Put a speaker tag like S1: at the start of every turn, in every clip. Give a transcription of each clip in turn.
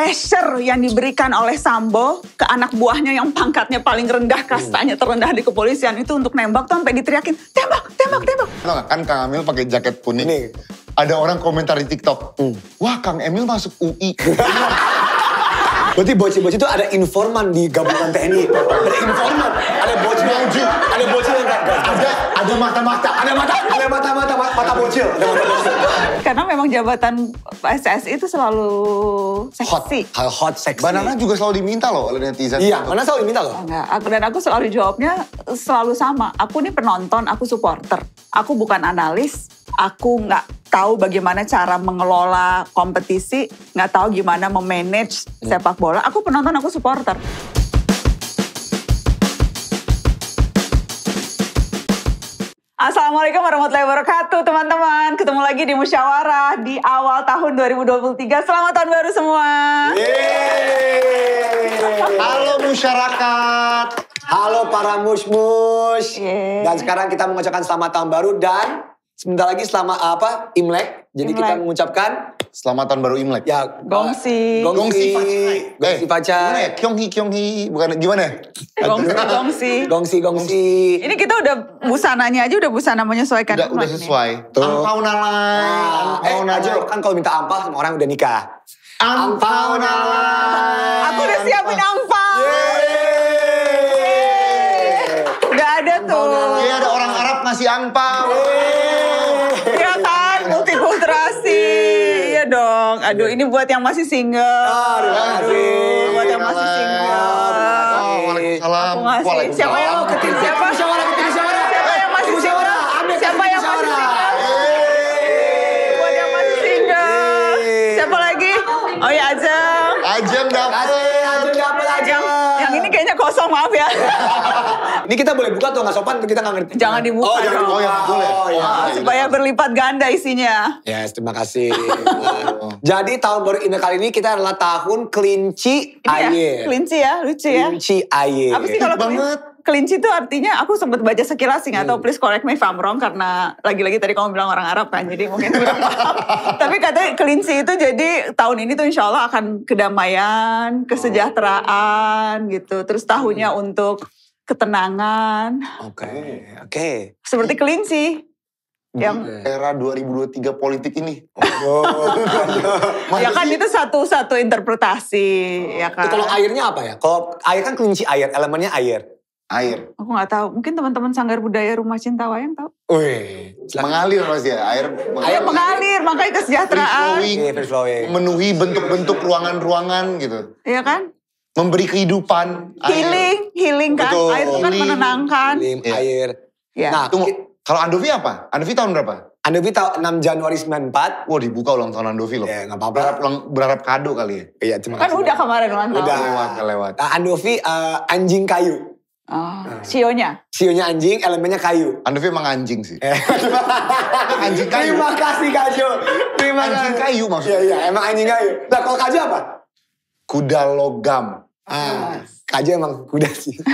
S1: pressure yang diberikan oleh Sambo ke anak buahnya yang pangkatnya paling rendah, kastanya terendah di kepolisian itu untuk nembak tuh sampai diteriakin, tembak,
S2: tembak, tembak. gak, kan Kang Emil pakai jaket kuning. Nih. Ada orang komentar di TikTok, oh, wah Kang Emil masuk UI. Berarti bocil-bocil itu ada informan di gabungan TNI. Ada informan, ada bocil yang ada bocil yang gak, ada ada mata-mata, ada mata, ada mata-mata, mata bocil, ada mata
S1: bocil. Karena memang jabatan PSSI itu selalu seksi.
S2: Hot, hot seksi. Banana juga selalu diminta loh oleh netizen. Iya, Banana selalu diminta loh.
S1: Enggak, aku, dan aku selalu jawabnya selalu sama. Aku ini penonton, aku supporter. Aku bukan analis, aku nggak tahu bagaimana cara mengelola kompetisi, nggak tahu gimana memanage sepak bola. Aku penonton, aku supporter. Assalamualaikum warahmatullahi wabarakatuh teman-teman. Ketemu lagi di musyawarah di awal tahun 2023. Selamat tahun baru semua.
S2: Yeay. Halo masyarakat. Halo para musmus. Dan sekarang kita mengucapkan selamat tahun baru dan sebentar lagi selamat apa? Imlek. Jadi Imlek. kita mengucapkan Selamat tahun baru Imlek. Ya, gongsi. Eh, gongsi. Gongsi pacar. Eh, gimana ya? Kyonghi, kyonghi. Bukan, gimana? Gongsi, gongsi. Gongsi, gongsi.
S1: Ini kita udah busananya aja udah busana menyesuaikan. Udah, udah ya.
S2: sesuai. Tuh. nalai. Ah, eh, aja kan kalau minta ampah sama orang udah nikah. Ampau nalai. Aku udah siapin Yeay. Udah ada tuh. Iya, ada orang Arab ngasih ampah.
S1: Aduh, ini buat yang masih single. Oh,
S2: aduh. kasih. Buat yang masih single. Oh, Waalaikumsalam. Aku ngasih. Siapa yang mau ketik? Siapa? Siapa yang mau ketik? kosong maaf ya. Ini kita boleh buka tuh nggak sopan kita nggak ngerti. Jangan dibuka. Oh, jangan dibuka. Oh, ya, boleh. Oh, ya, supaya berlipat
S1: ganda isinya.
S2: Yes, terima kasih. Jadi tahun baru ini kali ini kita adalah tahun kelinci iya, air. Ya, kelinci
S1: ya, lucu ya.
S2: Kelinci air. Apa sih kalau banget?
S1: kelinci itu artinya aku sempat baca sekilas sih atau hmm. please correct me if I'm wrong karena lagi-lagi tadi kamu bilang orang Arab kan jadi mungkin kurang paham. Tapi katanya kelinci itu jadi tahun ini tuh insya Allah akan kedamaian, oh. kesejahteraan gitu. Terus tahunnya hmm. untuk ketenangan.
S2: Oke, okay. oke. Okay.
S1: Seperti kelinci.
S2: yang era 2023 politik ini. Oh. ya kan itu satu-satu interpretasi, oh. ya kan. Itu kalau kan? airnya apa ya? Kalau air kan kelinci air, elemennya air. Air.
S1: Aku nggak tahu. Mungkin teman-teman Sanggar Budaya Rumah Cinta Wayang tahu.
S2: Wih, mengalir mas ya. Air mengalir.
S1: Air mengalir, makanya kesejahteraan. flowing,
S2: iya, flowing. bentuk-bentuk ruangan-ruangan gitu. Iya kan? Memberi kehidupan. Air. Healing,
S1: healing kan. Betul. Air itu kan healing, menenangkan. Healing, yeah. air. Yeah. Nah,
S2: tunggu. Kalau Andovi apa? Andovi tahun berapa? Andovi tahun 6 Januari 94. Wah dibuka ulang tahun Andovi loh. Ya, gak apa-apa. Berharap, berharap kado kali ya? Iya, cuma Kan
S1: udah kemarin ulang tahun. Udah,
S2: lewat, lewat. Nah, Andovi uh, anjing kayu.
S1: Oh, nah. sionya.
S2: anjing, elemennya kayu. Andovi emang anjing sih. anjing kayu. Terima kasih kajo. Terima kasih. Anjing kayu maksudnya. Iya, iya, emang anjing kayu. Nah, kalau kajo apa? Kuda logam. Ah, yes. emang kuda sih.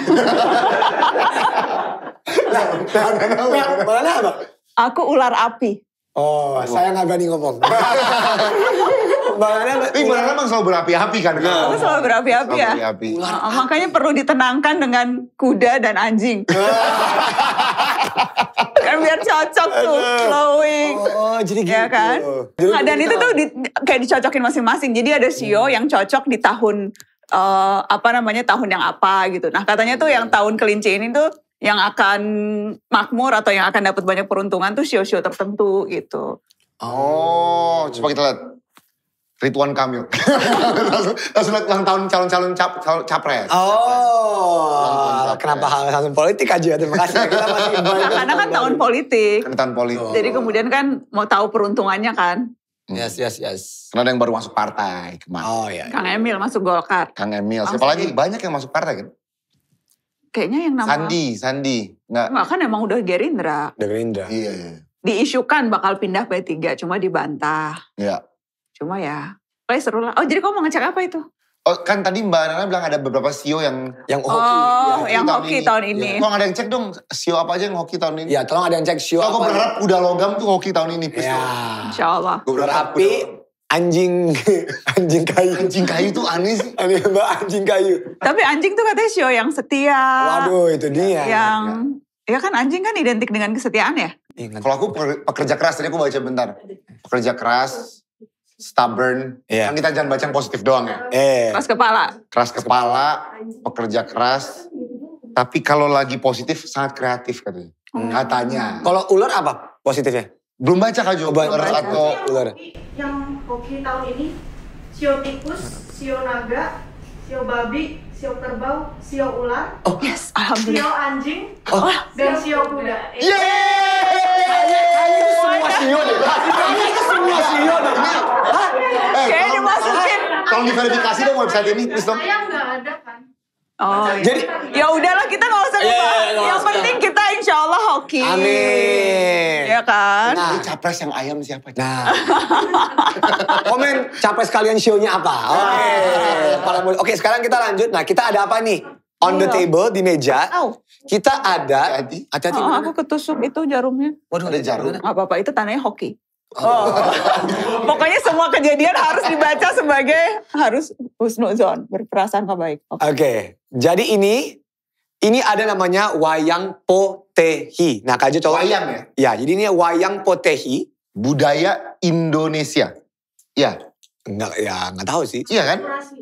S1: Nah, nah, nah, nah, nah, mana apa? Aku ular api.
S2: Oh, saya nggak berani ngomong. Ini ibaratnya emang selalu berapi-api kan. Iya. Nah. Aku selalu berapi-api ya. Berapi -api. Ular.
S1: Ah, makanya perlu ditenangkan dengan kuda dan anjing. kan biar cocok tuh flowing. Oh, oh jadi iya gitu. Ya kan? Jadi nah, dan itu tuh di, kayak dicocokin masing-masing. Jadi ada sio e hmm. yang cocok di tahun uh, apa namanya tahun yang apa gitu. Nah, katanya tuh yang hmm. tahun kelinci ini tuh yang akan makmur atau yang akan dapat banyak peruntungan tuh sio-sio e e tertentu
S2: gitu. Oh, coba kita lihat Ridwan Kamil. langsung ulang tahun calon-calon cap, capres. Oh, capres. kenapa hal hal politik aja? Terima kasih. Kita masih Karena kan tahun politik. Karena tahun politik. Oh. Jadi
S1: kemudian kan mau tahu peruntungannya kan.
S2: Hmm. Yes, yes, yes. Karena ada yang baru masuk partai kemarin. Oh iya. iya. Kang Emil masuk Golkar. Kang Emil. Siapa lagi? Banyak yang masuk partai kan?
S1: Kayaknya yang nama... Sandi,
S2: Sandi. Enggak. Enggak
S1: kan emang udah Gerindra. Udah
S2: Gerindra. Iya, iya.
S1: Diisukan bakal pindah P3, cuma dibantah. Iya. Cuma ya, paling seru lah. Oh jadi kamu mau ngecek apa
S2: itu? Oh, kan tadi Mbak Nana bilang ada beberapa sio e yang yang oh, hoki. Oh, ya, yang, yang hoki tahun ini. Tahun ini. Ya. Tolong ada yang cek dong sio e apa aja yang hoki tahun ini. Ya, tolong ada yang cek sio. E aku berharap ya. udah logam tuh hoki tahun ini. Ya. Insya Allah. Gue berharap Tapi, anjing anjing kayu anjing kayu tuh aneh sih aneh mbak anjing kayu tapi
S1: anjing tuh katanya sio yang setia waduh itu dia yang ya, ya kan anjing kan identik dengan kesetiaan ya
S2: kalau aku pekerja keras tadi aku baca bentar pekerja keras stubborn. Yeah. Kan kita jangan baca yang positif doang ya. Eh. Keras kepala. Keras kepala, pekerja keras. Tapi kalau lagi positif sangat kreatif katanya. Hmm. Katanya. Kalau ular apa positifnya? Belum baca kan juga ular atau ular.
S1: Yang oke tahun ini siotikus, tikus, sio babi, sio kerbau, sio ular, oh. yes, alhamdulillah. sio anjing, oh. dan sio kuda. Yeay! Ini semua sio deh. Ini semua sio deh. Hah? Eh, Kayaknya dimasukin. Tolong diverifikasi dong website ini, please dong. Saya nggak ada kan. Oh, nah, iya. jadi ya udahlah kita nggak usah yeah, yeah, yeah, Yang penting
S2: kita insya Allah hoki. Amin. Ya kan. Nah, capres yang ayam siapa? Nah, komen capres kalian shownya apa? Oke, okay. Nah. oke okay, sekarang kita lanjut. Nah, kita ada apa nih? On the iya. table di meja. Oh. Kita ada. Hati-hati. Oh,
S1: aku ketusuk itu jarumnya.
S2: Waduh, ada jarum.
S1: Apa apa itu tanahnya hoki. Oh. Pokoknya semua kejadian harus dibaca sebagai harus husnuzon, berprasangka baik. Oke. Okay.
S2: Okay. Jadi ini ini ada namanya wayang potehi. Nah, Kak Jo Wayang ya? Ya, jadi ini wayang potehi. Budaya Indonesia. Ya. Enggak, ya enggak tahu sih. Iya kan?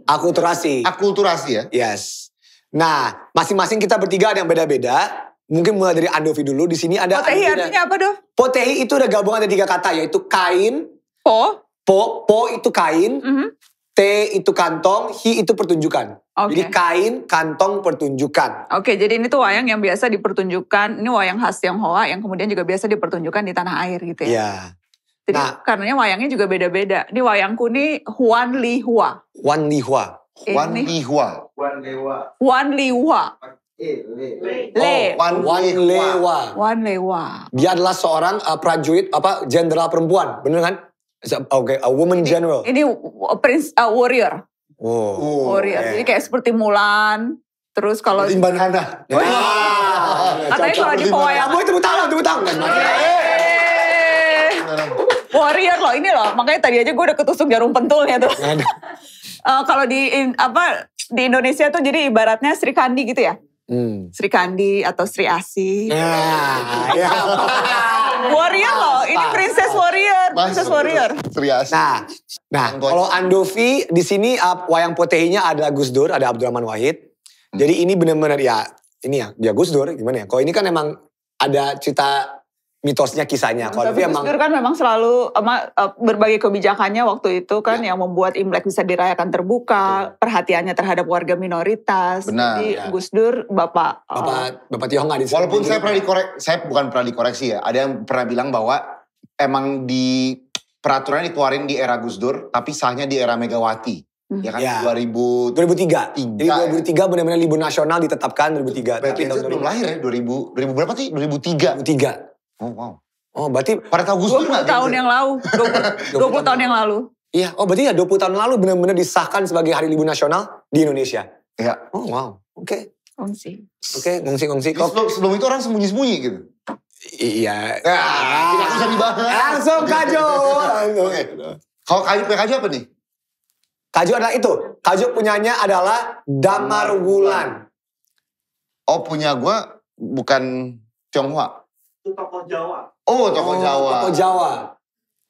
S2: Akulturasi. Akulturasi ya? Yes. Nah, masing-masing kita bertiga ada yang beda-beda. Mungkin mulai dari Andovi dulu. Di sini ada Potehi Andovi artinya apa, doh Potehi itu ada gabungan dari tiga kata yaitu kain, po, po, po itu kain, mm -hmm. T itu kantong, hi itu pertunjukan. Okay. Jadi kain, kantong, pertunjukan.
S1: Oke, okay, jadi ini tuh wayang yang biasa dipertunjukkan, ini wayang khas Tionghoa yang kemudian juga biasa dipertunjukkan di tanah air gitu ya. Yeah. Jadi nah, karenanya wayangnya juga beda-beda. Ini wayangku ini Huan Li Hua.
S2: Huan Li Hua. Huan Li Hua. Huan Li Hua.
S1: Huan Li Hua.
S2: Eh, eh, eh. Le. Oh, Wan, Lewa.
S1: Wan Lewa.
S2: Dia adalah seorang uh, prajurit apa jenderal perempuan, benar kan? Oke, okay, a woman ini, general.
S1: Ini prince uh, warrior.
S2: Oh. oh warrior. Eh. Jadi
S1: kayak seperti Mulan. Terus kalau Timban Hana. Wah. Oh, iya. Katanya kalau di Poyang. Boy tepuk tangan, tepuk tangan. Warrior loh ini loh. Makanya tadi aja gue udah ketusuk jarum pentulnya tuh. uh, kalau di in, apa di Indonesia tuh jadi ibaratnya Sri Kandi gitu ya. Hmm. Sri Kandi
S2: atau Sri Asih. Nah,
S1: ya. warrior loh, ini Princess Warrior, Princess Warrior.
S2: Sri Asih. Nah, nah kalau Andovi di sini uh, wayang potehinya ada Gus Dur, ada Abdurrahman Wahid. Hmm. Jadi ini benar-benar ya ini ya, dia ya Gus Dur gimana ya? Kalau ini kan emang ada cerita mitosnya kisahnya. Kalau Tapi memang kan
S1: memang selalu ama, eh, berbagai kebijakannya waktu itu kan ya. yang membuat Imlek bisa dirayakan terbuka, ya. perhatiannya terhadap warga minoritas. Benar. Jadi ya. Gus Dur bapak eh, bapak uh,
S2: bapak Tiong nggak Walaupun saya pernah dikorek, saya bukan pernah dikoreksi ya. Ada yang pernah bilang bahwa emang di peraturan dikeluarin di era Gus Dur, tapi sahnya di era Megawati. Hmm. Ya kan iya. ya. 2000 2003. 2003. Jadi 2003 benar-benar libur nasional ditetapkan 2003. Berarti itu belum lahir ya 2000 2000 berapa sih? 2003. 2003. Oh wow. Oh berarti pada tahun Gusdur 20 tahun yang lalu. 20, 20, tahun yang lalu. Iya, oh berarti ya 20 tahun lalu benar-benar disahkan sebagai Hari Libur Nasional di Indonesia. Iya. Oh wow,
S1: oke. Okay. Ngungsi.
S2: Oke, okay, ngungsi-ngungsi. Sebelum, sebelum itu orang sembunyi-sembunyi gitu? Iya. ah, tidak Langsung kaju. oke. Kalau kaju, kaju apa nih? Kaju adalah itu. Kaju punyanya adalah Damar Wulan. Oh punya gue bukan Tionghoa itu tokoh Jawa. Oh, tokoh oh, Jawa. Tokoh Jawa.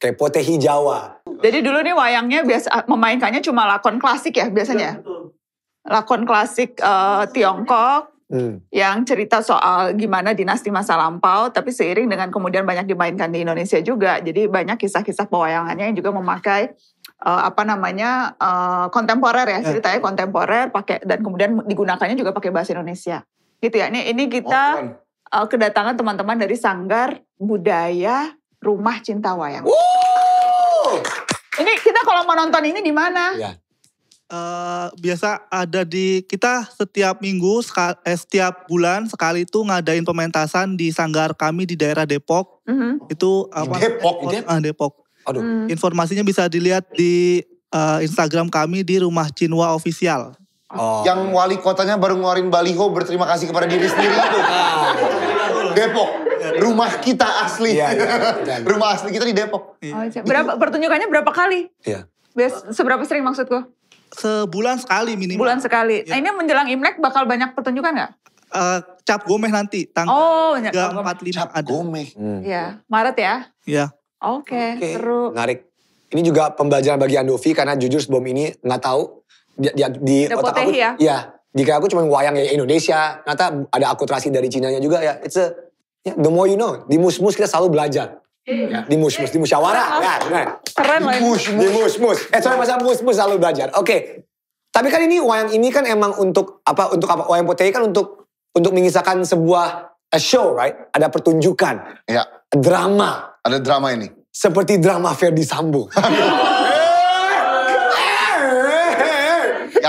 S2: repotehi Jawa.
S1: Jadi dulu nih wayangnya biasa ah, memainkannya cuma lakon klasik ya biasanya. Iya, betul. Lakon klasik uh, Tiongkok hmm. yang cerita soal gimana dinasti masa lampau, tapi seiring dengan kemudian banyak dimainkan di Indonesia juga. Jadi banyak kisah-kisah pewayangannya yang juga memakai uh, apa namanya uh, kontemporer ya, ya ceritanya kontemporer pakai dan kemudian digunakannya juga pakai bahasa Indonesia gitu ya ini ini kita oh, uh, kedatangan teman-teman dari Sanggar Budaya Rumah Cinta Wayang. Ini kita kalau mau nonton ini di mana?
S2: Ya. Uh, biasa ada di kita setiap minggu eh, setiap bulan sekali itu ngadain pementasan di sanggar kami di daerah Depok. Mm -hmm. Itu eh, apa? Depok, Depok. Depok. Ah, Depok. Aduh. Mm. Informasinya bisa dilihat di uh, Instagram kami di Rumah Cinwa Official. Oh. Yang wali kotanya baru ngeluarin baliho berterima kasih kepada diri sendiri itu. Ah. Depok. Rumah kita asli. Ya, ya, ya. Rumah asli kita di Depok. Iya. Oh, berapa
S1: pertunjukannya berapa kali? Iya. Seberapa sering maksudku? Sebulan sekali minimal. Bulan sekali. Ya. Nah ini menjelang Imlek bakal banyak pertunjukan nggak?
S2: Uh, cap gomeh nanti tanggal oh, 45 cap ada. gomeh. Iya, hmm.
S1: Ya, Maret ya? Iya. Oke,
S2: okay, okay. seru. Menarik. Ini juga pembelajaran bagi Andovi karena jujur sebelum ini nggak tahu di, di, di otak aku. Ya? Iya. Jika aku cuma wayang ya Indonesia, ternyata ada akulturasi dari Cina juga ya. It's a Ya, the more you know. Di mus-mus kita selalu belajar. Ya, di mus-mus, di musyawarah. Ya, Keren kan, kan. lah. Di mus-mus. Eh, sorry, masa mus-mus selalu belajar. Oke. Okay. Tapi kan ini wayang ini kan emang untuk apa untuk apa wayang potehi kan untuk untuk mengisahkan sebuah a show, right? Ada pertunjukan. Ya. Drama. Ada drama ini. Seperti drama Ferdi Sambo.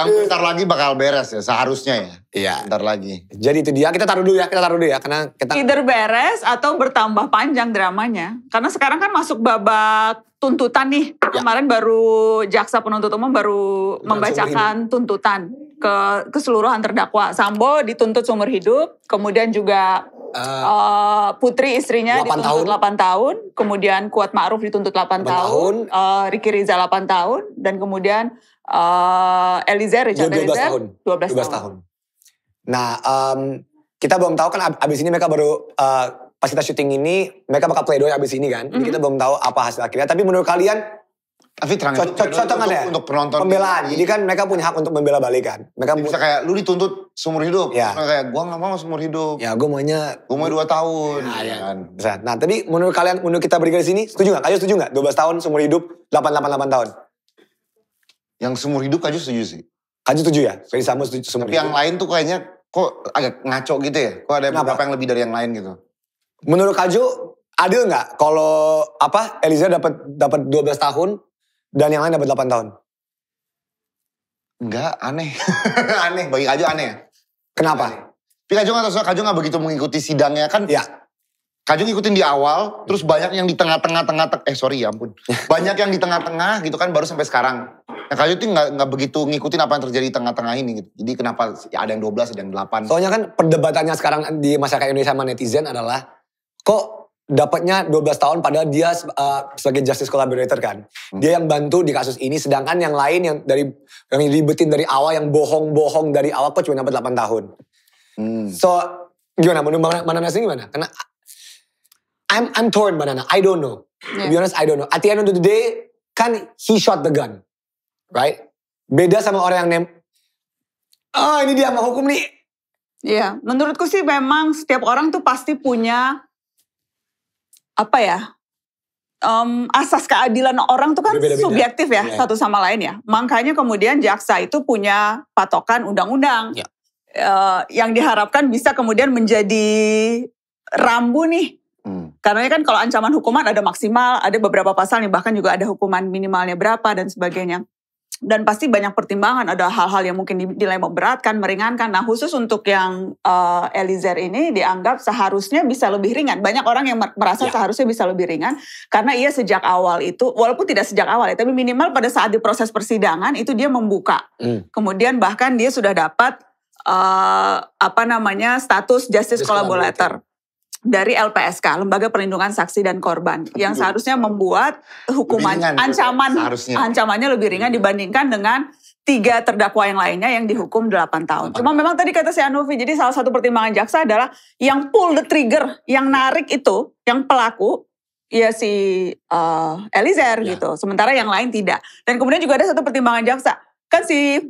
S2: yang iya. bentar lagi bakal beres ya seharusnya ya. Iya. Bentar lagi. Jadi itu dia, kita taruh dulu ya, kita taruh dulu ya. Karena kita...
S1: Either beres atau bertambah panjang dramanya. Karena sekarang kan masuk babak tuntutan nih. Ya. Kemarin baru jaksa penuntut umum baru Dengan membacakan tuntutan ke keseluruhan terdakwa. Sambo dituntut seumur hidup, kemudian juga uh, Putri istrinya 8 dituntut tahun. 8 tahun, kemudian Kuat Ma'ruf dituntut 8, 8 tahun, tahun. Uh, Riki Riza 8 tahun dan kemudian uh,
S2: Elizer Richard 12 Elizer tahun. 12, 12 tahun. tahun. Nah, um, kita belum tahu kan abis ini mereka baru uh, pas kita syuting ini mereka bakal play doh abis ini kan. Mm -hmm. kita belum tahu apa hasil akhirnya. Tapi menurut kalian tapi terang contoh, contoh, untuk, ya, untuk penonton pembelaan. Jadi kan mereka punya hak untuk membela balikan. Mereka Jadi bisa kayak lu dituntut seumur hidup. Ya. Kayak gua nggak mau seumur hidup. Ya gue maunya gue mau dua tahun. Ya, gitu ya. Kan. Nah tadi menurut kalian menurut kita berikan di sini setuju nggak? Kayu setuju nggak? 12 tahun seumur hidup 888 tahun. Yang seumur hidup Kayu setuju sih. Kayu setuju ya? Jadi sama. setuju seumur Tapi hidup. yang lain tuh kayaknya kok agak ngaco gitu ya? Kok ada beberapa yang lebih dari yang lain gitu? Menurut Kajo adil nggak kalau apa Eliza dapat dapat 12 tahun dan yang lain dapat 8 tahun. Enggak, aneh. aneh, bagi Kajo aneh ya? Kenapa? Tapi Kajo gak, Kajo gak begitu mengikuti sidangnya kan. Ya. Kajo ngikutin di awal, terus banyak yang di tengah-tengah, tengah, eh sorry ya ampun. banyak yang di tengah-tengah gitu kan baru sampai sekarang. Nah Kajo tuh gak, gak begitu ngikutin apa yang terjadi di tengah-tengah ini gitu. Jadi kenapa ya ada yang 12, ada yang 8. Soalnya kan perdebatannya sekarang di masyarakat Indonesia sama netizen adalah, kok dapatnya 12 tahun padahal dia uh, sebagai justice collaborator kan. Hmm. Dia yang bantu di kasus ini sedangkan yang lain yang dari yang ribetin dari awal yang bohong-bohong dari awal kok cuma dapat 8 tahun. Hmm. So gimana menurut mana mana gimana? Karena I'm I'm torn banana. I don't know. Yeah. To be honest I don't know. At the end of the day kan he shot the gun. Right? Beda sama orang yang name
S1: Oh ini dia mau hukum nih. Iya, yeah. menurutku sih memang setiap orang tuh pasti punya apa ya um, asas keadilan orang tuh kan Beda -beda. subjektif ya iya. satu sama lain ya. Makanya kemudian jaksa itu punya patokan undang-undang ya. uh, yang diharapkan bisa kemudian menjadi rambu nih. Hmm. Karena kan kalau ancaman hukuman ada maksimal, ada beberapa pasal nih bahkan juga ada hukuman minimalnya berapa dan sebagainya dan pasti banyak pertimbangan ada hal-hal yang mungkin dinilai memberatkan, meringankan. Nah, khusus untuk yang uh, eh, Elizer ini dianggap seharusnya bisa lebih ringan. Banyak orang yang merasa ya. seharusnya bisa lebih ringan karena ia sejak awal itu walaupun tidak sejak awal ya, tapi minimal pada saat di proses persidangan itu dia membuka. Hmm. Kemudian bahkan dia sudah dapat uh, apa namanya status justice collaborator dari LPSK, Lembaga Perlindungan Saksi dan Korban, yang seharusnya membuat hukuman ringan, gitu ya, ancaman seharusnya. ancamannya lebih ringan iya. dibandingkan dengan tiga terdakwa yang lainnya yang dihukum 8 tahun. Cuma memang tadi kata si Anufi, jadi salah satu pertimbangan jaksa adalah yang pull the trigger, yang narik itu, yang pelaku ya si uh, eh, Elizer ya. gitu. Sementara yang lain tidak. Dan kemudian juga ada satu pertimbangan jaksa, kan si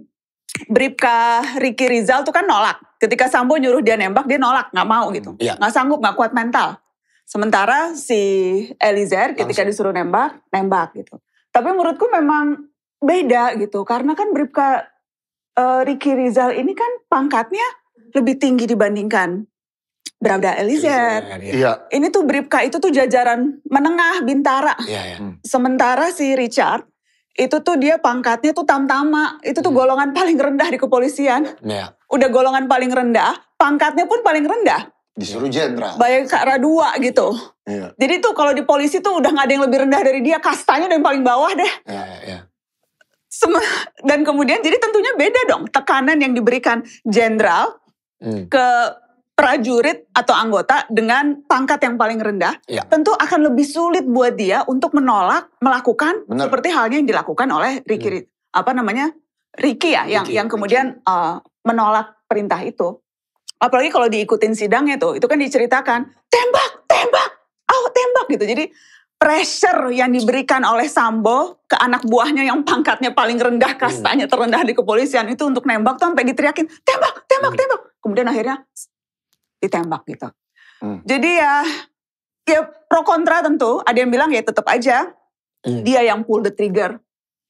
S1: Bripka Ricky Rizal tuh kan nolak. Ketika Sambo nyuruh dia nembak, dia nolak, nggak mau gitu, hmm, iya. nggak yeah. sanggup, nggak kuat mental. Sementara si Elizer ketika disuruh nembak, nembak gitu. Tapi menurutku memang beda gitu, karena kan Bripka uh, eh, Ricky Rizal ini kan pangkatnya lebih tinggi dibandingkan Brada Elizer. Iya. iya. Ini tuh Bripka itu tuh jajaran menengah bintara. Iya, iya. Hmm. Sementara si Richard itu tuh dia pangkatnya tuh tamtama, itu tuh hmm. golongan paling rendah di kepolisian. Yeah. Udah golongan paling rendah, pangkatnya pun paling rendah.
S2: Disuruh jenderal.
S1: Bayangin kak dua gitu. Yeah. Jadi tuh kalau di polisi tuh udah nggak ada yang lebih rendah dari dia, kastanya udah yang paling bawah deh. Yeah, yeah. Sem dan kemudian jadi tentunya beda dong tekanan yang diberikan jenderal hmm. ke prajurit atau anggota dengan pangkat yang paling rendah, ya. tentu akan lebih sulit buat dia untuk menolak melakukan Bener. seperti halnya yang dilakukan oleh Ricky hmm. apa namanya Ricky ya Ricky, yang yang kemudian Uh, menolak perintah itu. Apalagi kalau diikutin sidangnya itu, itu kan diceritakan tembak, tembak, oh tembak gitu. Jadi pressure yang diberikan oleh Sambo ke anak buahnya yang pangkatnya paling rendah iya. kastanya terendah di kepolisian itu untuk nembak tuh sampai diteriakin tembak, tembak, iya. tembak. Kemudian akhirnya ditembak gitu. Hmm. Jadi ya ya pro kontra tentu. Ada yang bilang ya tetap aja hmm. dia yang pull the trigger.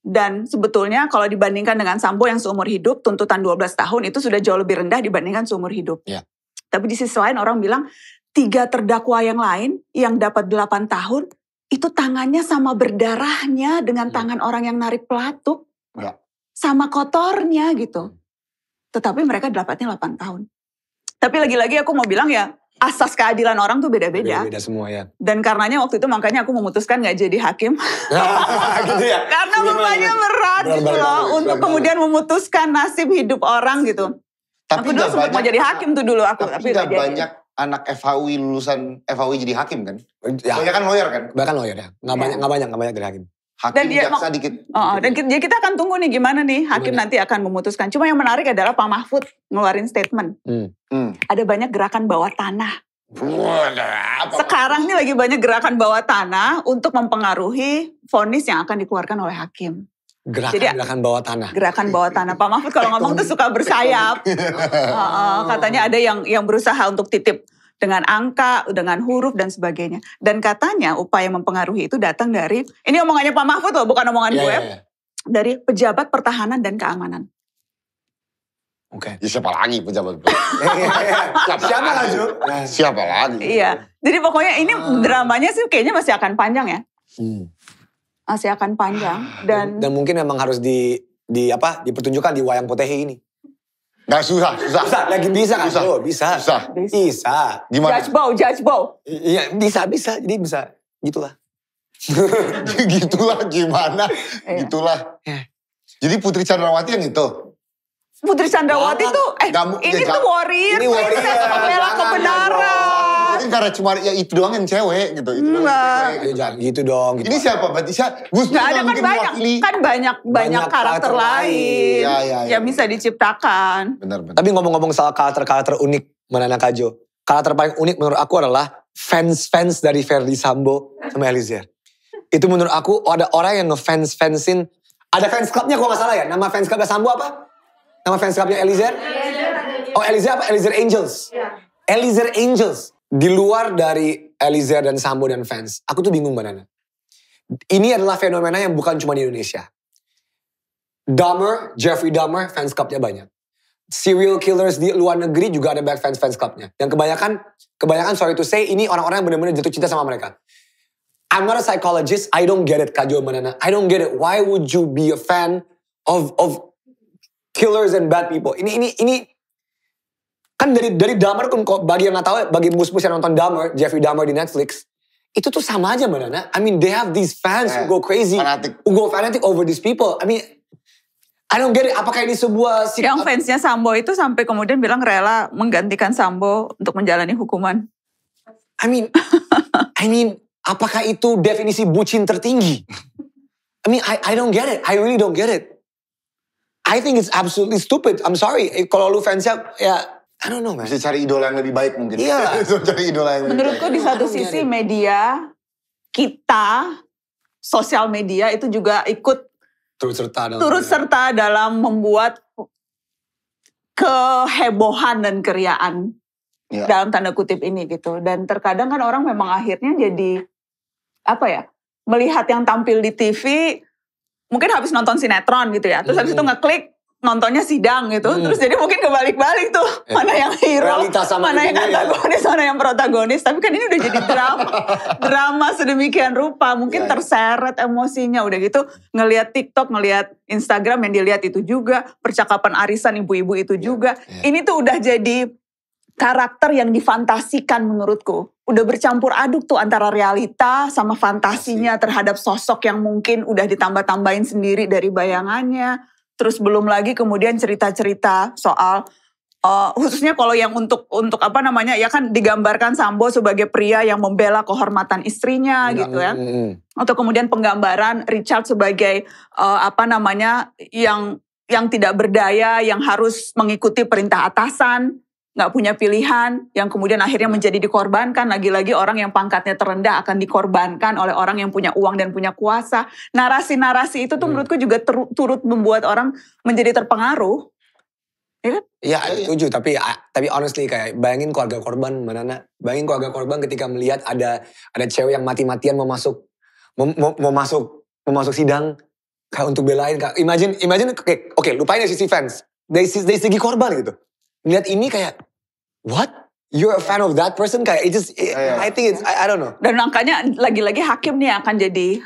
S1: Dan sebetulnya kalau dibandingkan dengan Sambo yang seumur hidup, tuntutan 12 tahun itu sudah jauh lebih rendah dibandingkan seumur hidup. Yeah. Tapi di sisi lain orang bilang, tiga terdakwa yang lain yang dapat 8 tahun, itu tangannya sama berdarahnya dengan hmm. tangan orang yang narik pelatuk. Ya. Sama kotornya gitu. Hmm. Tetapi mereka dapatnya 8 tahun. Tapi lagi-lagi aku mau bilang ya, asas keadilan orang tuh beda-beda. Beda semua ya. Dan karenanya waktu itu makanya aku memutuskan nggak jadi hakim.
S2: gitu ya. Karena bebannya berat gitu loh untuk
S1: kemudian memutuskan
S2: nasib hidup orang gitu. Tapi aku dulu sempat mau jadi hakim tuh dulu aku. Tapi, tapi gak banyak jadi. anak FHUI lulusan FHUI jadi hakim kan? Ya. Banyak kan lawyer kan? Bahkan lawyer ya. Nggak ya. banyak, nggak banyak, nggak banyak jadi hakim. Hakim dan dia, mau, dikit.
S1: Oh, oh, gitu dan ya. kita, ya kita akan tunggu nih gimana nih hakim gimana? nanti akan memutuskan. Cuma yang menarik adalah Pak Mahfud ngeluarin statement.
S2: Hmm. Hmm.
S1: Ada banyak gerakan bawah tanah. Sekarang ini lagi banyak gerakan bawah tanah untuk mempengaruhi vonis yang akan dikeluarkan oleh hakim.
S2: Gerakan, Jadi, gerakan bawah tanah.
S1: Gerakan bawah tanah. Pak Mahfud kalau ngomong tuh suka bersayap. uh, katanya ada yang yang berusaha untuk titip dengan angka, dengan huruf dan sebagainya. Dan katanya upaya mempengaruhi itu datang dari ini omongannya Pak Mahfud loh, bukan omongan yeah, gue. Yeah, yeah. Dari pejabat pertahanan dan keamanan.
S2: Oke. Okay. Ya, siapa lagi pejabat? siapa, siapa lagi? Nah, siapa lagi? Iya.
S1: Jadi pokoknya ini ah. dramanya sih kayaknya masih akan panjang ya. Hmm. Masih akan panjang ah. dan dan
S2: mungkin memang harus di di apa dipertunjukkan di wayang potehi ini. Gak susah, susah. Susah, lagi bisa kan? Susah. Oh, bisa. Susah. Bisa. Gimana? Judge bow, judge bow. Iya, bisa, bisa. Jadi bisa. Gitulah. gitulah gimana? Iya. Gitulah. Iya. Jadi Putri Chandrawati yang itu? Putri Chandrawati tuh, eh, Gak, ini ya, tuh warrior. Ini warrior. Pembela kebenaran mungkin karena cuma ya itu doang yang cewek gitu. Itu Enggak. Cewek, gitu. Jangan gitu dong. Gitu. Ini siapa? Berarti siapa? Gus Nggak ada kan banyak, mewakili. kan banyak, banyak, banyak karakter, karakter lain. Ya, ya, ya.
S1: Yang iya. bisa diciptakan.
S2: Benar, benar. Tapi ngomong-ngomong soal karakter-karakter unik, mana Kajo. Karakter paling unik menurut aku adalah fans-fans dari Ferdi Sambo sama Eliezer. Itu menurut aku ada orang yang ngefans-fansin. Ada fans clubnya kalau gak salah ya? Nama fans clubnya Sambo apa? Nama fans clubnya Eliezer? Oh Elizer apa? Elizer Angels. Yeah. Iya. Angels di luar dari Eliezer dan Sambo dan fans, aku tuh bingung banana. Ini adalah fenomena yang bukan cuma di Indonesia. Dahmer, Jeffrey Dahmer, fans clubnya banyak. Serial killers di luar negeri juga ada banyak fans fans clubnya. Yang kebanyakan, kebanyakan sorry to say, ini orang-orang yang benar-benar jatuh cinta sama mereka. I'm not a psychologist. I don't get it, Kajo Manana. I don't get it. Why would you be a fan of of killers and bad people? Ini ini ini kan dari dari Dahmer bagi yang nggak tahu ya, bagi mus-mus yang nonton Dahmer Jeffrey Dahmer di Netflix itu tuh sama aja mana, Nana. I mean they have these fans yeah. who eh, go crazy, fanatic. who go fanatic over these people. I mean I don't get it. Apakah ini sebuah
S1: sikap? Yang fansnya Sambo itu sampai kemudian bilang rela menggantikan Sambo untuk menjalani
S2: hukuman. I mean, I mean, apakah itu definisi bucin tertinggi? I mean, I, I don't get it. I really don't get it. I think it's absolutely stupid. I'm sorry. Eh, kalau lu fansnya, ya I don't know man. cari idola yang lebih baik mungkin. Iya. cari idola yang Menurutku di satu
S1: sisi media, kita, sosial media itu juga ikut
S2: turut serta dalam, turut ya.
S1: serta dalam membuat kehebohan dan keriaan ya. dalam tanda kutip ini gitu. Dan terkadang kan orang memang akhirnya jadi apa ya melihat yang tampil di TV mungkin habis nonton sinetron gitu ya. Terus mm -hmm. habis itu hmm. ngeklik nontonnya sidang gitu. Hmm. Terus jadi mungkin kebalik-balik tuh. Eh, mana yang hero, mana yang ya. antagonis, ya. mana yang protagonis. Tapi kan ini udah jadi drama. drama sedemikian rupa. Mungkin ya, ya. terseret emosinya. Udah gitu ngeliat TikTok, ngeliat Instagram yang dilihat itu juga. Percakapan arisan ibu-ibu itu ya, juga. Ya. Ini tuh udah jadi karakter yang difantasikan menurutku. Udah bercampur aduk tuh antara realita sama fantasinya terhadap sosok yang mungkin udah ditambah-tambahin sendiri dari bayangannya Terus belum lagi kemudian cerita-cerita soal uh, khususnya kalau yang untuk untuk apa namanya ya kan digambarkan Sambo sebagai pria yang membela kehormatan istrinya Enggak, iya, gitu ya. mm. Atau kemudian penggambaran Richard sebagai uh, apa namanya yang yang tidak berdaya, yang harus mengikuti perintah atasan nggak punya pilihan, yang kemudian akhirnya menjadi dikorbankan. Lagi-lagi orang yang pangkatnya terendah akan dikorbankan oleh orang yang punya uang dan punya kuasa. Narasi-narasi itu tuh hmm. menurutku juga turut membuat orang menjadi terpengaruh.
S2: Ya, kan? ya iya. tujuh Tapi tapi honestly kayak bayangin keluarga korban, mana nak Bayangin keluarga korban ketika melihat ada ada cewek yang mati-matian mau masuk mau, mau, masuk mau masuk sidang kayak untuk belain Kayak, Imagine imagine oke okay, okay, lupain ya sisi fans. Dari, dari segi korban gitu. Lihat ini kayak what? You're a fan of that person? Kayak it just, it, yeah, yeah. I think it's, I, I don't know.
S1: Dan angkanya lagi-lagi hakim nih akan jadi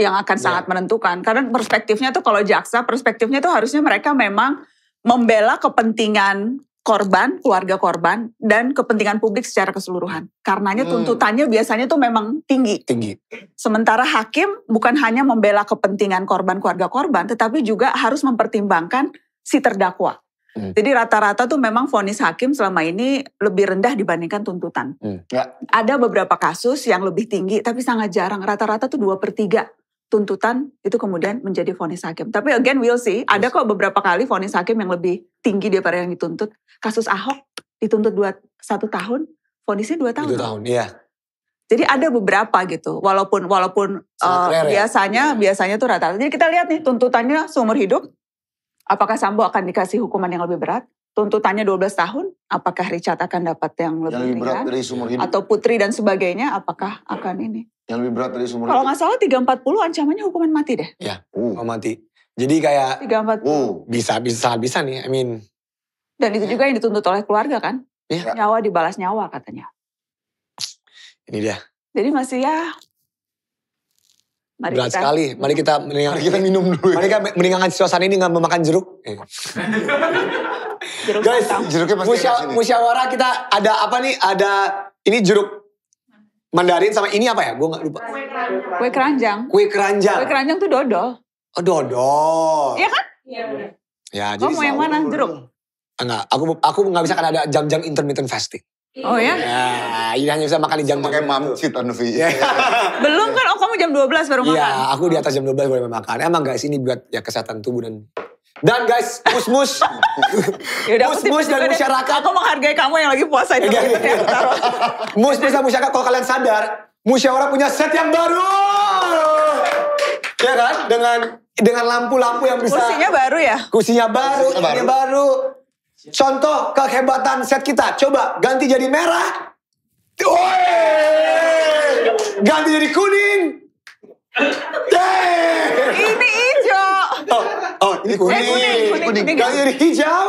S1: yang akan sangat yeah. menentukan. Karena perspektifnya tuh kalau jaksa, perspektifnya tuh harusnya mereka memang membela kepentingan korban, keluarga korban, dan kepentingan publik secara keseluruhan. Karenanya hmm. tuntutannya biasanya tuh memang tinggi. Tinggi. Sementara hakim bukan hanya membela kepentingan korban, keluarga korban, tetapi juga harus mempertimbangkan si terdakwa. Hmm. Jadi rata-rata tuh memang vonis hakim selama ini lebih rendah dibandingkan tuntutan. Hmm. Ya. Ada beberapa kasus yang lebih tinggi tapi sangat jarang. Rata-rata tuh dua per tiga tuntutan itu kemudian menjadi vonis hakim. Tapi again we'll see, ada kok beberapa kali vonis hakim yang lebih tinggi daripada yang dituntut. Kasus Ahok dituntut dua, satu tahun, vonisnya dua tahun. Dua tahun, iya. Jadi ada beberapa gitu, walaupun walaupun uh, biasanya ya? biasanya tuh rata-rata. Jadi kita lihat nih tuntutannya seumur hidup, Apakah Sambo akan dikasih hukuman yang lebih berat? tuntutannya 12 tahun, apakah Richard akan dapat
S2: yang lebih, yang lebih berat dari seumur hidup? Atau
S1: Putri dan sebagainya, apakah akan ini?
S2: Yang lebih berat dari seumur hidup? Kalau nggak
S1: salah 340 ancamannya hukuman mati deh.
S2: Ya, hukuman Oh, mati. Jadi kayak bisa Bisa, bisa, bisa nih, I mean.
S1: Dan itu juga yang dituntut oleh keluarga kan? Ya. Nyawa dibalas nyawa katanya. Ini dia. Jadi masih ya
S2: Mari Berat kita, sekali. Mari kita mendingan kita minum dulu. Ya. Mari kita mendingan suasana ini dengan memakan jeruk. Eh. jeruk Guys, matang. jeruknya pasti Musya, musyawarah kita ada apa nih? Ada ini jeruk Mandarin sama ini apa ya? Gue gak lupa.
S1: Kue keranjang. Kue
S2: keranjang. Kue
S1: keranjang tuh dodol.
S2: Oh dodol. Iya kan? Iya Ya, mau yang mana? Jeruk? Enggak, aku aku nggak bisa kan ada jam-jam intermittent fasting.
S1: Oh ya? Ya,
S2: ini hanya bisa makan di jam pakai mamcit Anvi. Ya.
S1: Belum kan? Oh kamu jam 12 baru iya, makan. Iya,
S2: aku di atas jam 12 baru makan. Emang guys ini buat ya kesehatan tubuh dan dan guys, mus-mus. mus-mus dan masyarakat.
S1: Aku menghargai kamu yang lagi puasa
S2: itu. Mus-mus dan masyarakat kalau kalian sadar, musyawarah punya set yang baru. Ya kan? Dengan dengan lampu-lampu yang bisa. Kursinya baru ya? Kursinya baru, kursinya baru. Contoh kehebatan set kita. Coba ganti jadi merah. Woi! Ganti jadi kuning. Ini hijau. Oh, oh ini eh, kuning. Eh, kuning, kuning, kuning. Ganti jadi hijau.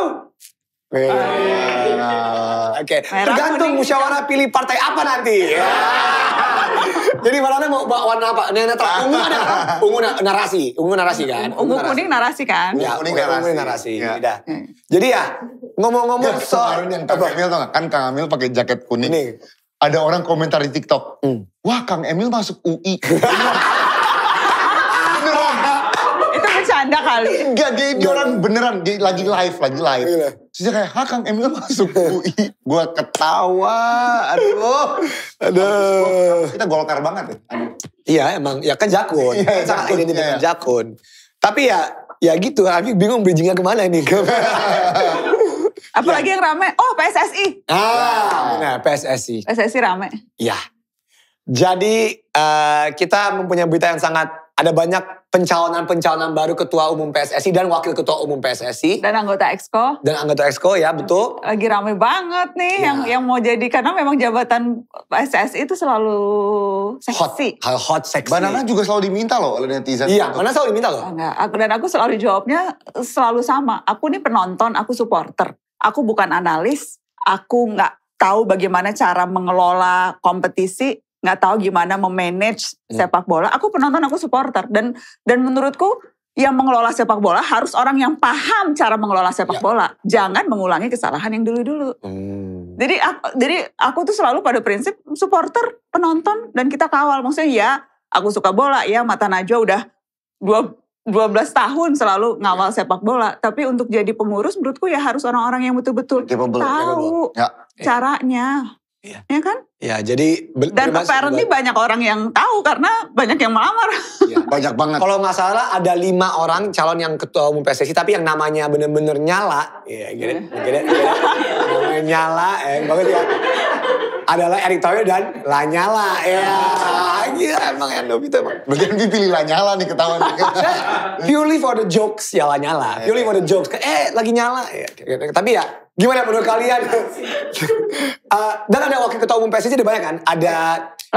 S2: Yeah. Oke, okay. tergantung musyawarah pilih partai apa nanti. Yeah. Jadi mana mau bawa warna apa? Netral. Ah. Ungu ada kan? Ungu narasi. Ungu narasi kan? Ungu, ungu narasi. kuning narasi kan? Ya, ungu kuning narasi. Ungu narasi. Ya. Hmm. Jadi ya, ngomong-ngomong ya, soal... yang Kang Emil tau gak? Kan Kang Emil pakai jaket kuning. Ini. Ada orang komentar di TikTok. Hmm. Wah Kang Emil masuk UI. bercanda kali. Enggak, dia ini orang beneran. Dia lagi live, lagi live. Gila. Terus dia kayak, ha Kang Emil masuk UI. gue ketawa. Aduh. Aduh. Kita golkar banget ya. Iya emang, ya kan jakun. Iya, jakun. Ini dengan jakun. Tapi ya, ya gitu. Aku bingung bridgingnya kemana ini.
S1: Apalagi ya. yang rame, oh PSSI. Ah,
S2: ya. nah PSSI. PSSI rame. Iya. Jadi uh, kita mempunyai berita yang sangat ada banyak pencalonan-pencalonan baru ketua umum PSSI dan wakil ketua umum PSSI
S1: dan anggota Exco
S2: dan anggota Exco ya betul
S1: lagi rame banget nih ya. yang yang mau jadi karena memang jabatan PSSI itu selalu seksi
S2: hot hot seksi Banana juga selalu diminta loh oleh netizen iya Banana selalu diminta loh
S1: enggak aku dan aku selalu jawabnya selalu sama aku nih penonton aku supporter aku bukan analis aku nggak tahu bagaimana cara mengelola kompetisi nggak tahu gimana memanage hmm. sepak bola. Aku penonton, aku supporter dan dan menurutku yang mengelola sepak bola harus orang yang paham cara mengelola sepak ya. bola. Jangan mengulangi kesalahan yang dulu-dulu. Hmm. Jadi aku, jadi aku tuh selalu pada prinsip supporter, penonton dan kita kawal. Maksudnya ya aku suka bola ya mata Najwa udah dua 12 tahun selalu ngawal ya. sepak bola, tapi untuk jadi pengurus menurutku ya harus orang-orang yang betul-betul tahu ya. caranya. Iya.
S2: Ya kan? Ya, jadi dan apparently
S1: banyak orang yang tahu karena banyak yang
S2: melamar. Ya, banyak banget. Kalau nggak salah ada lima orang calon yang ketua umum PSSI tapi yang namanya bener-bener nyala. Iya, gitu. Gitu. gede. nyala, eh, banget ya. Adalah Erick Thohir dan Lanyala. Ya, gila emang Endo itu emang. Berarti pilih Lanyala nih ketahuan. Purely for the jokes ya Lanyala. Eh, Purely for the iya. jokes. Eh, lagi nyala. Ya, Tapi ya Gimana menurut kalian? uh, dan ada wakil ketua umum PSSI ada banyak kan? Ada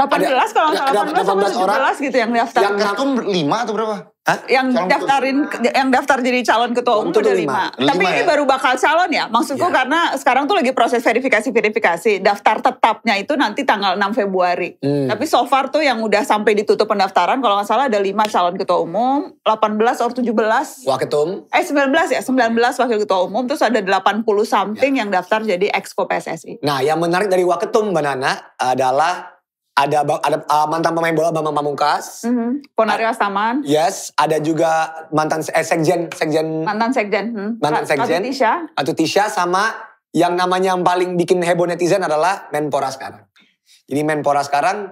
S2: 18 ada, kalau nggak salah 18, 18 orang 17 gitu yang
S1: daftar. Yang ngakum 5 atau berapa? Hah? Yang calon daftarin, ketua. yang daftar jadi calon ketua umum udah lima. lima. Tapi lima, ini ya? baru bakal calon ya. Maksudku ya. karena sekarang tuh lagi proses verifikasi-verifikasi. Daftar tetapnya itu nanti tanggal 6 Februari. Hmm. Tapi so far tuh yang udah sampai ditutup pendaftaran, kalau nggak salah ada lima calon ketua umum, 18 atau 17. Waketum. Eh belas ya, belas wakil ketua umum. Terus ada 80 something ya. yang daftar jadi exco PSSI.
S2: Nah yang menarik dari Waketum, umum Nana, adalah ada ada uh, mantan pemain bola Bambang Pamungkas. Mm -hmm. Ponario Astaman. Yes, ada juga mantan eh, sekjen sekjen
S1: mantan sekjen. Hmm. Mantan sekjen. Ratu Tisha.
S2: Atau Tisha sama yang namanya yang paling bikin heboh netizen adalah Menpora sekarang. Jadi Menpora sekarang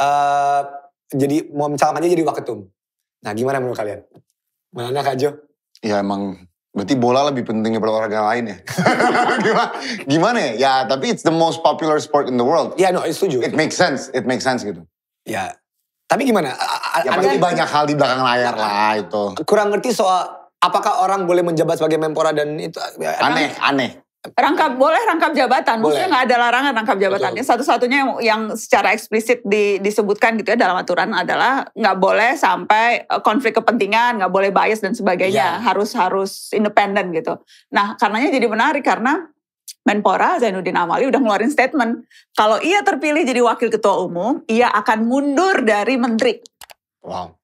S2: uh, jadi mau mencalonkan jadi waketum. Nah, gimana menurut kalian? Mana Kak Jo? Ya emang Berarti bola lebih penting daripada olahraga lain ya? gimana, gimana ya? Ya, tapi it's the most popular sport in the world. Ya, yeah, no, setuju. It makes sense, it makes sense gitu. Ya, tapi gimana? A ya, ada banyak hal di belakang layar lah itu. Kurang ngerti soal apakah orang boleh menjabat sebagai mempora dan itu. Ya, aneh, aneh
S1: rangkap boleh rangkap jabatan boleh. maksudnya nggak ada larangan rangkap jabatannya satu-satunya yang, yang secara eksplisit di, disebutkan gitu ya dalam aturan adalah nggak boleh sampai eh, konflik kepentingan nggak boleh bias dan sebagainya yeah. harus harus independen gitu nah karenanya jadi menarik karena Menpora Zainuddin Amali udah ngeluarin statement kalau ia terpilih jadi wakil ketua umum ia akan mundur dari menteri Wow.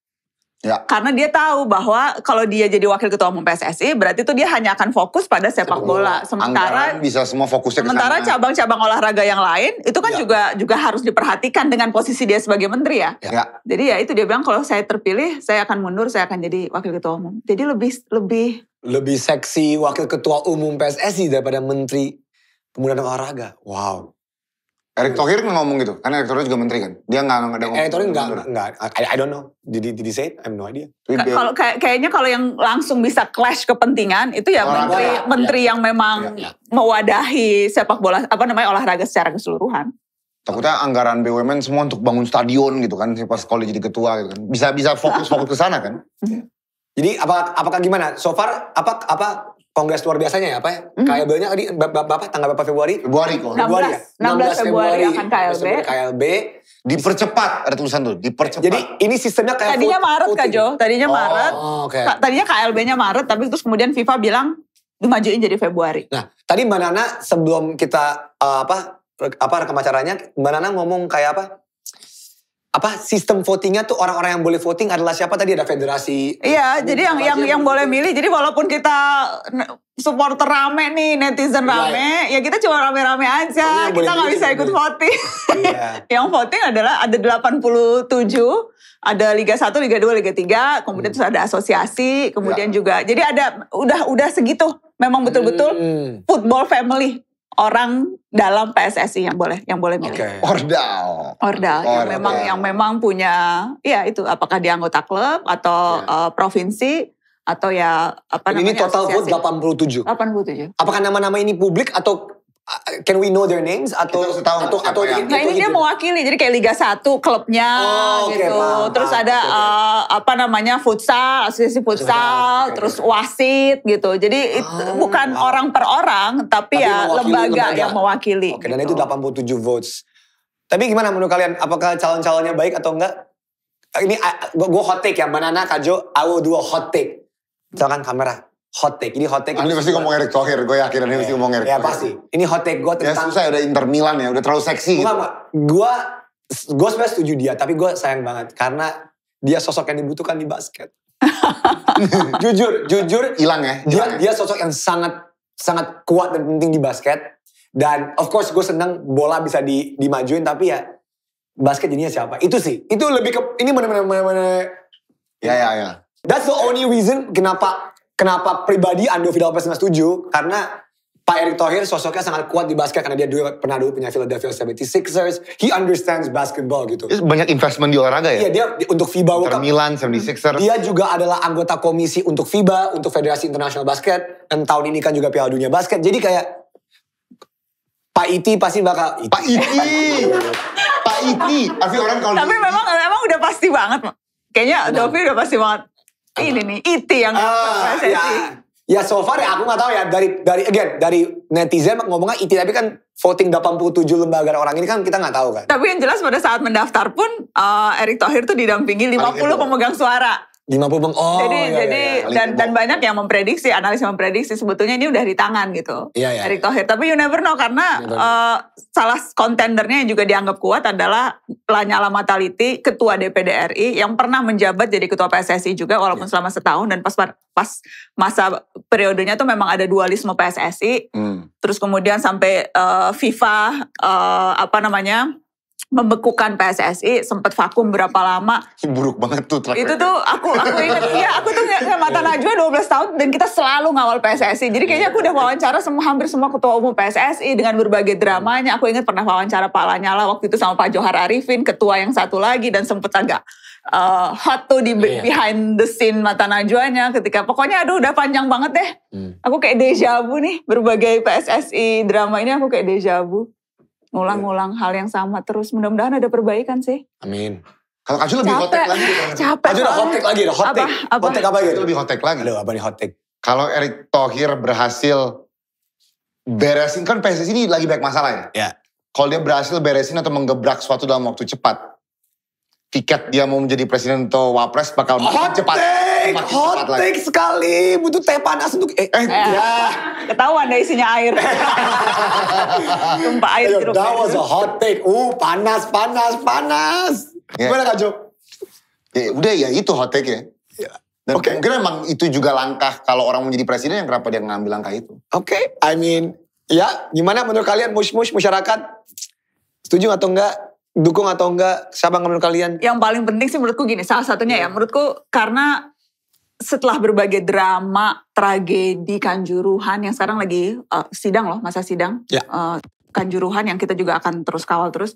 S1: Ya. Karena dia tahu bahwa kalau dia jadi wakil ketua umum PSSI berarti itu dia hanya akan fokus pada sepak bola. Sementara Anggaran
S2: bisa semua fokusnya Sementara
S1: cabang-cabang olahraga yang lain itu kan ya. juga juga harus diperhatikan dengan posisi dia sebagai menteri ya. ya. ya. Jadi ya itu dia bilang kalau saya terpilih saya akan mundur, saya akan jadi wakil ketua umum. Jadi lebih lebih
S2: lebih seksi wakil ketua umum PSSI daripada menteri pemuda dan olahraga. Wow. Erick Thohir ngomong gitu, karena Erick Thohir juga menteri kan. Dia nggak ada ngomong. Erick Thohir nggak nggak. I, I don't know. Did, did he say it? I have no idea. Kalau
S1: kayak, kayaknya kalau yang langsung bisa clash kepentingan itu ya olahraga. menteri menteri ya. yang memang ya, mewadahi sepak bola apa namanya olahraga secara
S2: keseluruhan. Takutnya anggaran BUMN semua untuk bangun stadion gitu kan, pas sekolah jadi ketua gitu kan. Bisa bisa fokus fokus ke sana kan. Jadi apa apakah gimana? So far apa apa kongres luar biasanya ya, ya? apa ya? Mm. KLB-nya tadi Bapak tanggal berapa Februari? Februari kok. 16, Februari ya? 16, 16 Februari, akan KLB. KLB dipercepat ada tulisan tuh, dipercepat. Jadi ini sistemnya kayak Tadinya Maret Kak Jo, tadinya oh, Maret. Okay.
S1: Tadinya KLB-nya Maret tapi terus kemudian FIFA bilang dimajuin jadi Februari.
S2: Nah, tadi Mbak Nana sebelum kita uh, apa apa rekam acaranya, Mbak Nana ngomong kayak apa? apa sistem votingnya tuh orang-orang yang boleh voting adalah siapa tadi ada federasi. Iya, jadi yang yang yang boleh milih. Jadi walaupun kita
S1: supporter rame nih, netizen iya. rame, ya kita cuma rame-rame aja. Oh, iya, kita nggak bisa ikut voting. Iya. yang voting adalah ada 87 ada Liga 1, Liga 2, Liga 3, kemudian hmm. terus ada asosiasi, kemudian juga jadi ada udah udah segitu memang betul-betul hmm. football family orang dalam PSSI yang boleh yang boleh milih.
S2: Okay. Ordal. Ordal. Ordal yang memang yang
S1: memang punya ya itu apakah dia anggota klub atau yeah. Ya. uh, provinsi atau ya apa Dan namanya Ini total vote
S2: 87. 87. Apakah nama-nama ini publik atau Can we know their names atau kita tahu atau, atau ya. nah ini dia
S1: mewakili jadi kayak Liga Satu klubnya oh, okay, gitu. maaf, terus maaf, ada okay. uh, eh, apa namanya futsal, asosiasi futsal, okay, terus okay. wasit gitu. Jadi oh, ah, itu bukan orang per orang tapi, tapi ya lembaga, lembaga yang
S2: mewakili. Oke okay, gitu. dan itu 87 gitu. votes. Tapi gimana menurut kalian apakah calon-calonnya baik atau enggak? Ini eh, gue hot take ya, Manana, Kajo, I will do a hot take. Misalkan kamera, hot take. Ini hot take. ini pasti ngomong Erick Thohir, gue yakin ini pasti iya, ngomong Erick iya, Thohir. Ya pasti. Ini hot take gue ya, tentang... Ya susah ya udah Inter Milan ya, udah terlalu seksi gitu. gue gue sebenarnya setuju dia, tapi gue sayang banget karena dia sosok yang dibutuhkan di basket. jujur, jujur hilang ya. Dia, ya. dia sosok yang sangat sangat kuat dan penting di basket. Dan of course gue seneng bola bisa di, dimajuin, tapi ya basket jadinya siapa? Itu sih, itu lebih ke ini mana mana mana. Ya ya ya. That's the only reason kenapa Kenapa pribadi Ando vidal Pes setuju? Karena Pak Erick Thohir sosoknya sangat kuat di basket karena dia dulu pernah dulu punya Philadelphia 76ers. He understands basketball gitu. Banyak investment di olahraga ya? Iya, dia untuk FIBA World Milan, 76ers. Dia juga adalah anggota komisi untuk FIBA, untuk Federasi Internasional Basket. Dan tahun ini kan juga Piala Dunia Basket. Jadi kayak Pak Iti pasti bakal... Iti. Pak Iti! Pak Iti! Tapi orang kalau... Tapi memang, memang udah pasti banget.
S1: Kayaknya Dovi udah pasti banget ini nih itu e yang uh, ya,
S2: ya so far ya aku nggak tahu ya dari dari again dari netizen ngomongnya itu e tapi kan voting 87 lembaga orang ini kan kita nggak tahu kan.
S1: Tapi yang jelas pada saat mendaftar pun uh, Erick Thohir tuh didampingi 50 pemegang suara.
S2: 50 bang. Oh. Jadi ya, ya jadi ya, ya. dan dan
S1: banyak yang memprediksi, analis yang memprediksi sebetulnya ini udah di tangan gitu. Iya, iya, Erick iya. Thohir, tapi you never know karena Uh, salah kontendernya yang juga dianggap kuat adalah Lanyala Mataliti, ketua DPD RI yang pernah menjabat jadi ketua PSSI juga walaupun ya. selama setahun dan pas pas masa periodenya tuh memang ada dualisme PSSI. Hmm. Terus kemudian sampai uh, FIFA uh, apa namanya? membekukan PSSI sempat vakum berapa lama
S2: buruk banget tuh track itu tuh
S1: aku aku ingat ya aku tuh nggak mata najwa dua belas tahun dan kita selalu ngawal PSSI jadi kayaknya aku udah iya. wawancara semua hampir semua ketua umum PSSI dengan berbagai dramanya aku ingat pernah wawancara Pak Lanyala waktu itu sama Pak Johar Arifin ketua yang satu lagi dan sempet agak uh, hot tuh di yeah. behind the scene mata najwanya ketika pokoknya aduh udah panjang banget deh hmm. aku kayak deja vu nih berbagai PSSI drama ini aku kayak deja vu ngulang-ngulang hal yang sama terus. Mudah-mudahan ada perbaikan sih.
S2: Amin. Kalau Kaju lebih hotek lagi. Capek. Kaju udah hotek lagi, hot take. Apa? Hot take apa gitu? Lebih hotek lagi. Aduh, apa nih take? Kalau Erick Thohir berhasil beresin, kan PSSI ini lagi banyak masalah ya? Iya. Kalau dia berhasil beresin atau menggebrak suatu dalam waktu cepat, tiket dia mau menjadi presiden atau wapres bakal hot cepat. Take, hot cepat take lagi. sekali, butuh teh panas untuk eh, eh ya. Ketahuan deh isinya air. Tumpah air jeruk. That was a hot take. Uh, panas, panas, panas. Yeah. Gimana Kak Jo? Ya, udah ya itu hot take ya. Dan okay. mungkin emang itu juga langkah kalau orang menjadi presiden yang kenapa dia ngambil langkah itu. Oke, okay. I mean, ya gimana menurut kalian mush-mush masyarakat? Setuju atau enggak? dukung atau enggak siapa menurut kalian? Yang paling penting sih menurutku gini, salah
S1: satunya yeah. ya menurutku karena setelah berbagai drama, tragedi kanjuruhan yang sekarang lagi uh, sidang loh, masa sidang yeah. Ya. uh, kanjuruhan yang kita juga akan terus kawal terus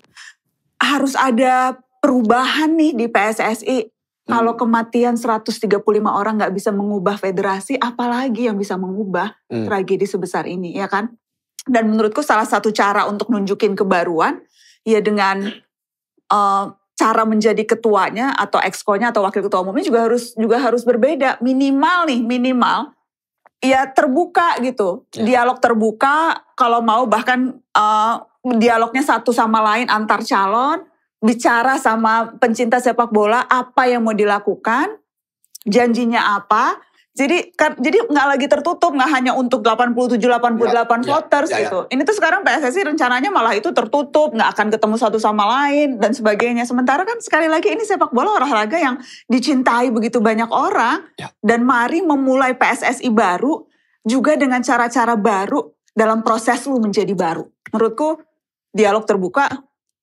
S1: harus ada perubahan nih di PSSI. Hmm. Kalau kematian 135 orang nggak bisa mengubah federasi, apalagi yang bisa mengubah hmm. tragedi sebesar ini, ya kan? Dan menurutku salah satu cara untuk nunjukin kebaruan ya dengan Eh, cara menjadi ketuanya atau exco-nya atau wakil ketua umumnya juga harus juga harus berbeda minimal nih minimal ya terbuka gitu yeah. dialog terbuka kalau mau bahkan uh, dialognya satu sama lain antar calon bicara sama pencinta sepak bola apa yang mau dilakukan janjinya apa jadi kan jadi nggak lagi tertutup nggak hanya untuk 87 88 ya, ya, voters ya, ya, gitu. Ini tuh sekarang PSSI rencananya malah itu tertutup, nggak akan ketemu satu sama lain dan sebagainya. Sementara kan sekali lagi ini sepak bola olahraga yang dicintai begitu banyak orang ya. dan mari memulai PSSI baru juga dengan cara-cara baru dalam proses lu menjadi baru. Menurutku dialog terbuka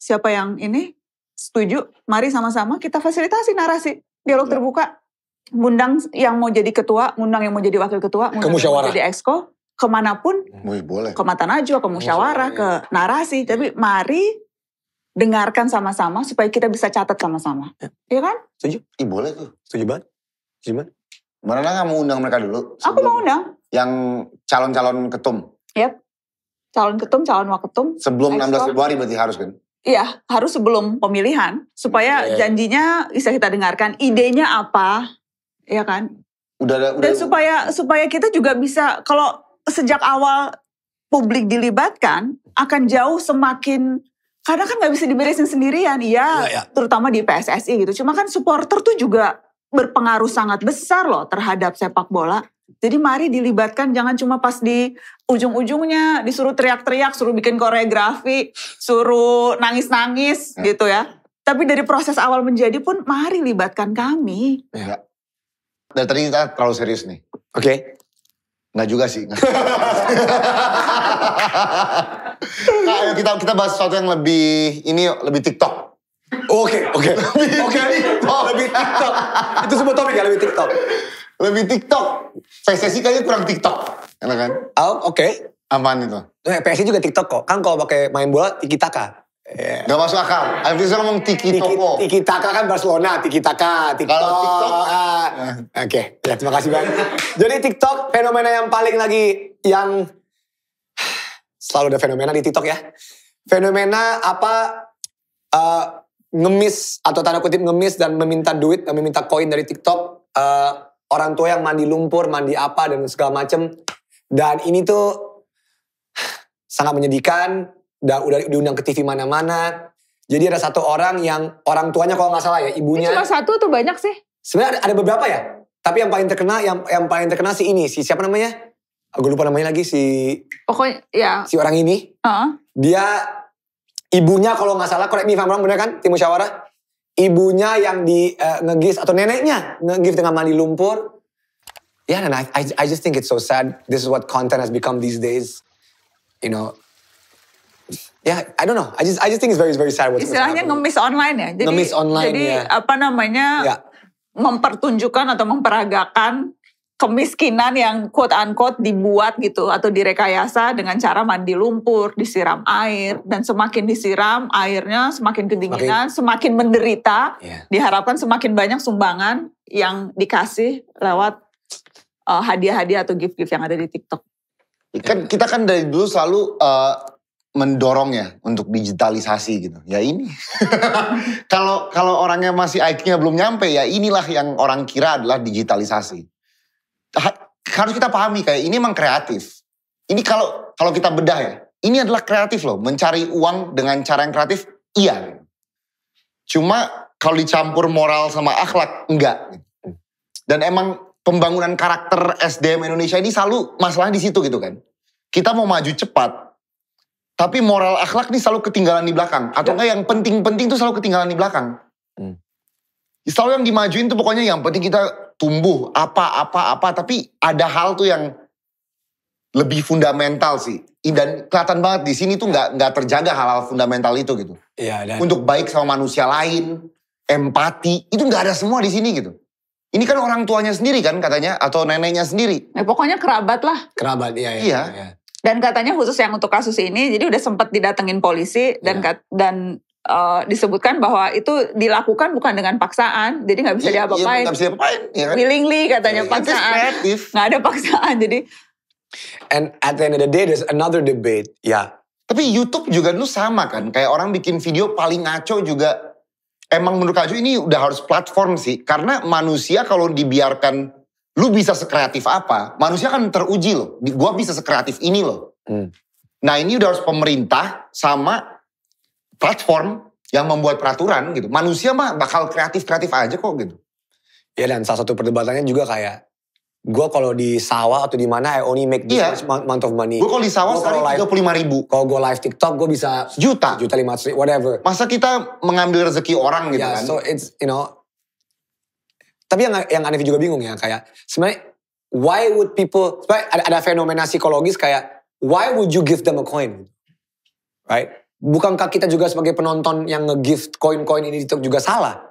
S1: siapa yang ini setuju, mari sama-sama kita fasilitasi narasi dialog ya. terbuka ngundang yang mau jadi ketua, ngundang yang mau jadi wakil ketua, ngundang yang mau jadi exco, kemanapun, Mui, hmm. boleh. ke Mata Najwa, ke musyawarah, iya. ke narasi. Iya. Tapi mari dengarkan sama-sama supaya kita bisa catat sama-sama. Ya. kan?
S2: Setuju? Ih boleh tuh. Setuju banget. Setuju banget. Mana nggak mau undang mereka dulu? Aku mau undang. Yang calon-calon ketum.
S1: Yap. Calon ketum, calon waketum. Sebelum enam 16 Februari berarti harus kan? Iya, harus sebelum pemilihan supaya yeah. janjinya bisa kita dengarkan, idenya apa, ya kan? Udah, udah. Dan supaya supaya kita juga bisa kalau sejak awal publik dilibatkan akan jauh semakin karena kan nggak bisa diberesin sendirian, iya, ya, ya. terutama di PSSI gitu. Cuma kan supporter tuh juga berpengaruh sangat besar loh terhadap sepak bola. Jadi mari dilibatkan jangan cuma pas di ujung-ujungnya disuruh teriak-teriak, suruh bikin koreografi, suruh nangis-nangis ya. gitu ya. Tapi dari proses awal menjadi pun mari libatkan
S2: kami. Ya dari tadi kita terlalu serius nih. Oke. Okay. Nggak juga sih. nah, kita kita bahas sesuatu yang lebih ini lebih TikTok. Oke, oke. Oke, lebih TikTok. Itu sebuah topik ya lebih TikTok. Lebih TikTok. PSSI kayaknya kurang TikTok. Enak kan? Oh, oke. Okay. Apaan itu? Eh, PSSI juga TikTok kok. Kan kalau pakai main bola tiki taka. Yeah. Gak masuk akal. Hafiz ngomong tiki, toko. Tiki taka kan Barcelona, tiki taka, tiki Kalau TikTok. Uh, Oke, okay. ya, terima kasih banyak. Jadi TikTok fenomena yang paling lagi yang selalu ada fenomena di TikTok ya. Fenomena apa uh, ngemis atau tanda kutip ngemis dan meminta duit, dan meminta koin dari TikTok. Uh, orang tua yang mandi lumpur, mandi apa dan segala macem. Dan ini tuh sangat menyedihkan udah, udah diundang ke TV mana-mana. Jadi ada satu orang yang orang tuanya kalau nggak salah ya ibunya. Ini cuma
S1: satu atau banyak sih?
S2: Sebenarnya ada, ada beberapa ya. Tapi yang paling terkenal yang yang paling terkenal si ini si siapa namanya? Aku ah, lupa namanya lagi si.
S1: Pokoknya ya. Si orang ini. Uh-huh.
S2: Dia ibunya kalau nggak salah korek me bener kan tim Syawara? Ibunya yang di uh, eh, ngegis atau neneknya ngegis dengan mandi lumpur. Ya, yeah, and I, I I just think it's so sad. This is what content has become these days. You know, ya yeah, I don't know. I just I just think it's very very sad what's Istilahnya
S1: ngemis online ya. Jadi, ngemis online Jadi ya. apa namanya? Yeah. mempertunjukkan atau memperagakan kemiskinan yang quote unquote dibuat gitu atau direkayasa dengan cara mandi lumpur, disiram air dan semakin disiram airnya semakin kedinginan, semakin menderita. Yeah. Diharapkan semakin banyak sumbangan yang dikasih lewat eh, hadiah-hadiah uh, atau gift-gift yang ada di TikTok.
S2: Kan kita kan dari dulu selalu uh, mendorongnya untuk digitalisasi gitu. Ya ini. Kalau kalau orangnya masih IQ-nya belum nyampe ya inilah yang orang kira adalah digitalisasi. harus kita pahami kayak ini emang kreatif. Ini kalau kalau kita bedah ya, ini adalah kreatif loh, mencari uang dengan cara yang kreatif iya. Cuma kalau dicampur moral sama akhlak enggak. Dan emang pembangunan karakter SDM Indonesia ini selalu masalah di situ gitu kan. Kita mau maju cepat, tapi moral akhlak nih selalu ketinggalan di belakang. Atau ya. enggak yang penting-penting tuh selalu ketinggalan di belakang. Hmm. Selalu yang dimajuin tuh pokoknya yang penting kita tumbuh apa-apa-apa. Tapi ada hal tuh yang lebih fundamental sih. Dan kelihatan banget di sini tuh nggak nggak terjaga hal-hal fundamental itu gitu. Iya. dan... Untuk baik sama manusia lain, empati, itu nggak ada semua di sini gitu. Ini kan orang tuanya sendiri kan katanya atau neneknya sendiri. Ya, pokoknya kerabat lah. Kerabat, iya. Iya. iya. iya.
S1: Dan katanya khusus yang untuk kasus ini, jadi udah sempat didatengin polisi dan yeah. dan uh, disebutkan bahwa itu dilakukan bukan dengan paksaan, jadi nggak bisa yeah, iya, diapa-apain. Iya, gak bisa diapa-apain. kan? Willingly katanya yeah, paksaan, nggak ada paksaan. Jadi.
S2: And at the end of the day, there's another debate. Ya. Yeah. Tapi YouTube juga lu sama kan, kayak orang bikin video paling ngaco juga. Emang menurut Kak ini udah harus platform sih, karena manusia kalau dibiarkan lu bisa sekreatif apa? Manusia kan teruji loh. Gua bisa sekreatif ini loh. Hmm. Nah ini udah harus pemerintah sama platform yang membuat peraturan gitu. Manusia mah bakal kreatif-kreatif aja kok gitu. Ya dan salah satu perdebatannya juga kayak gue kalau di sawah atau di mana I only make iya. this iya. month of money. Gue kalau di sawah sekarang sehari tiga puluh lima ribu. Kalau gue live TikTok gue bisa juta, juta lima ratus, whatever. Masa kita mengambil rezeki orang gitu yeah, kan? So it's you know tapi yang yang aneh juga bingung ya kayak sebenarnya why would people ada, ada fenomena psikologis kayak why would you give them a coin right bukankah kita juga sebagai penonton yang nge-gift koin-koin ini itu juga salah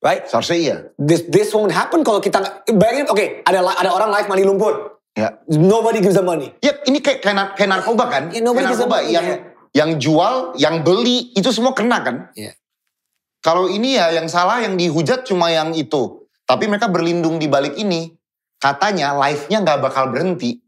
S2: right seharusnya iya this this won't happen kalau kita bayangin oke okay, ada ada orang live mandi lumpur ya yeah. nobody gives them money yep ya, ini kayak kayak, kayak narkoba kan yeah, nobody kayak gives them money, yang yeah. yang jual yang beli itu semua kena kan yeah. kalau ini ya yang salah yang dihujat cuma yang itu tapi mereka berlindung di balik ini. Katanya life-nya nggak bakal berhenti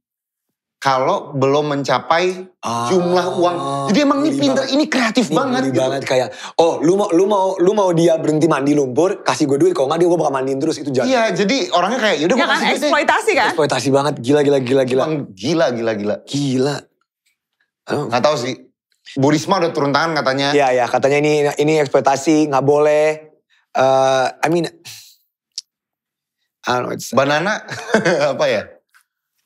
S2: kalau belum mencapai ah, jumlah uang. Jadi emang ini pinter, ini kreatif ini banget. Gitu. banget kayak, oh lu mau lu mau lu mau dia berhenti mandi lumpur, kasih gue duit, kalau nggak dia gue bakal mandiin terus itu jalan. Iya, jadi orangnya kayak yaudah ya gue kan, kasih eksploitasi kan? Eksploitasi banget, gila gila gila gila. Emang gila gila gila. Gila. Oh. Gak tau sih. Bu Risma udah turun tangan katanya. Iya iya, katanya ini ini eksploitasi, gak boleh. Uh, I mean, Banana apa ya?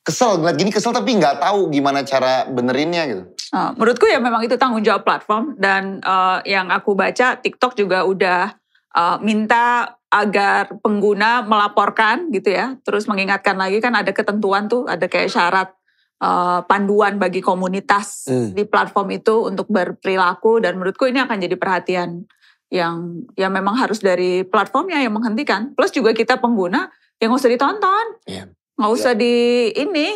S2: Kesel ngeliat gini kesel tapi nggak tahu gimana cara benerinnya gitu.
S1: Uh, menurutku ya memang itu tanggung jawab platform dan uh, yang aku baca TikTok juga udah uh, minta agar pengguna melaporkan gitu ya. Terus mengingatkan lagi kan ada ketentuan tuh ada kayak syarat eh, panduan bagi komunitas hmm. di platform itu untuk berperilaku dan menurutku ini akan jadi perhatian yang ya memang harus dari platformnya yang menghentikan. Plus juga kita pengguna ya nggak usah ditonton yeah. Iya. usah yeah. di ini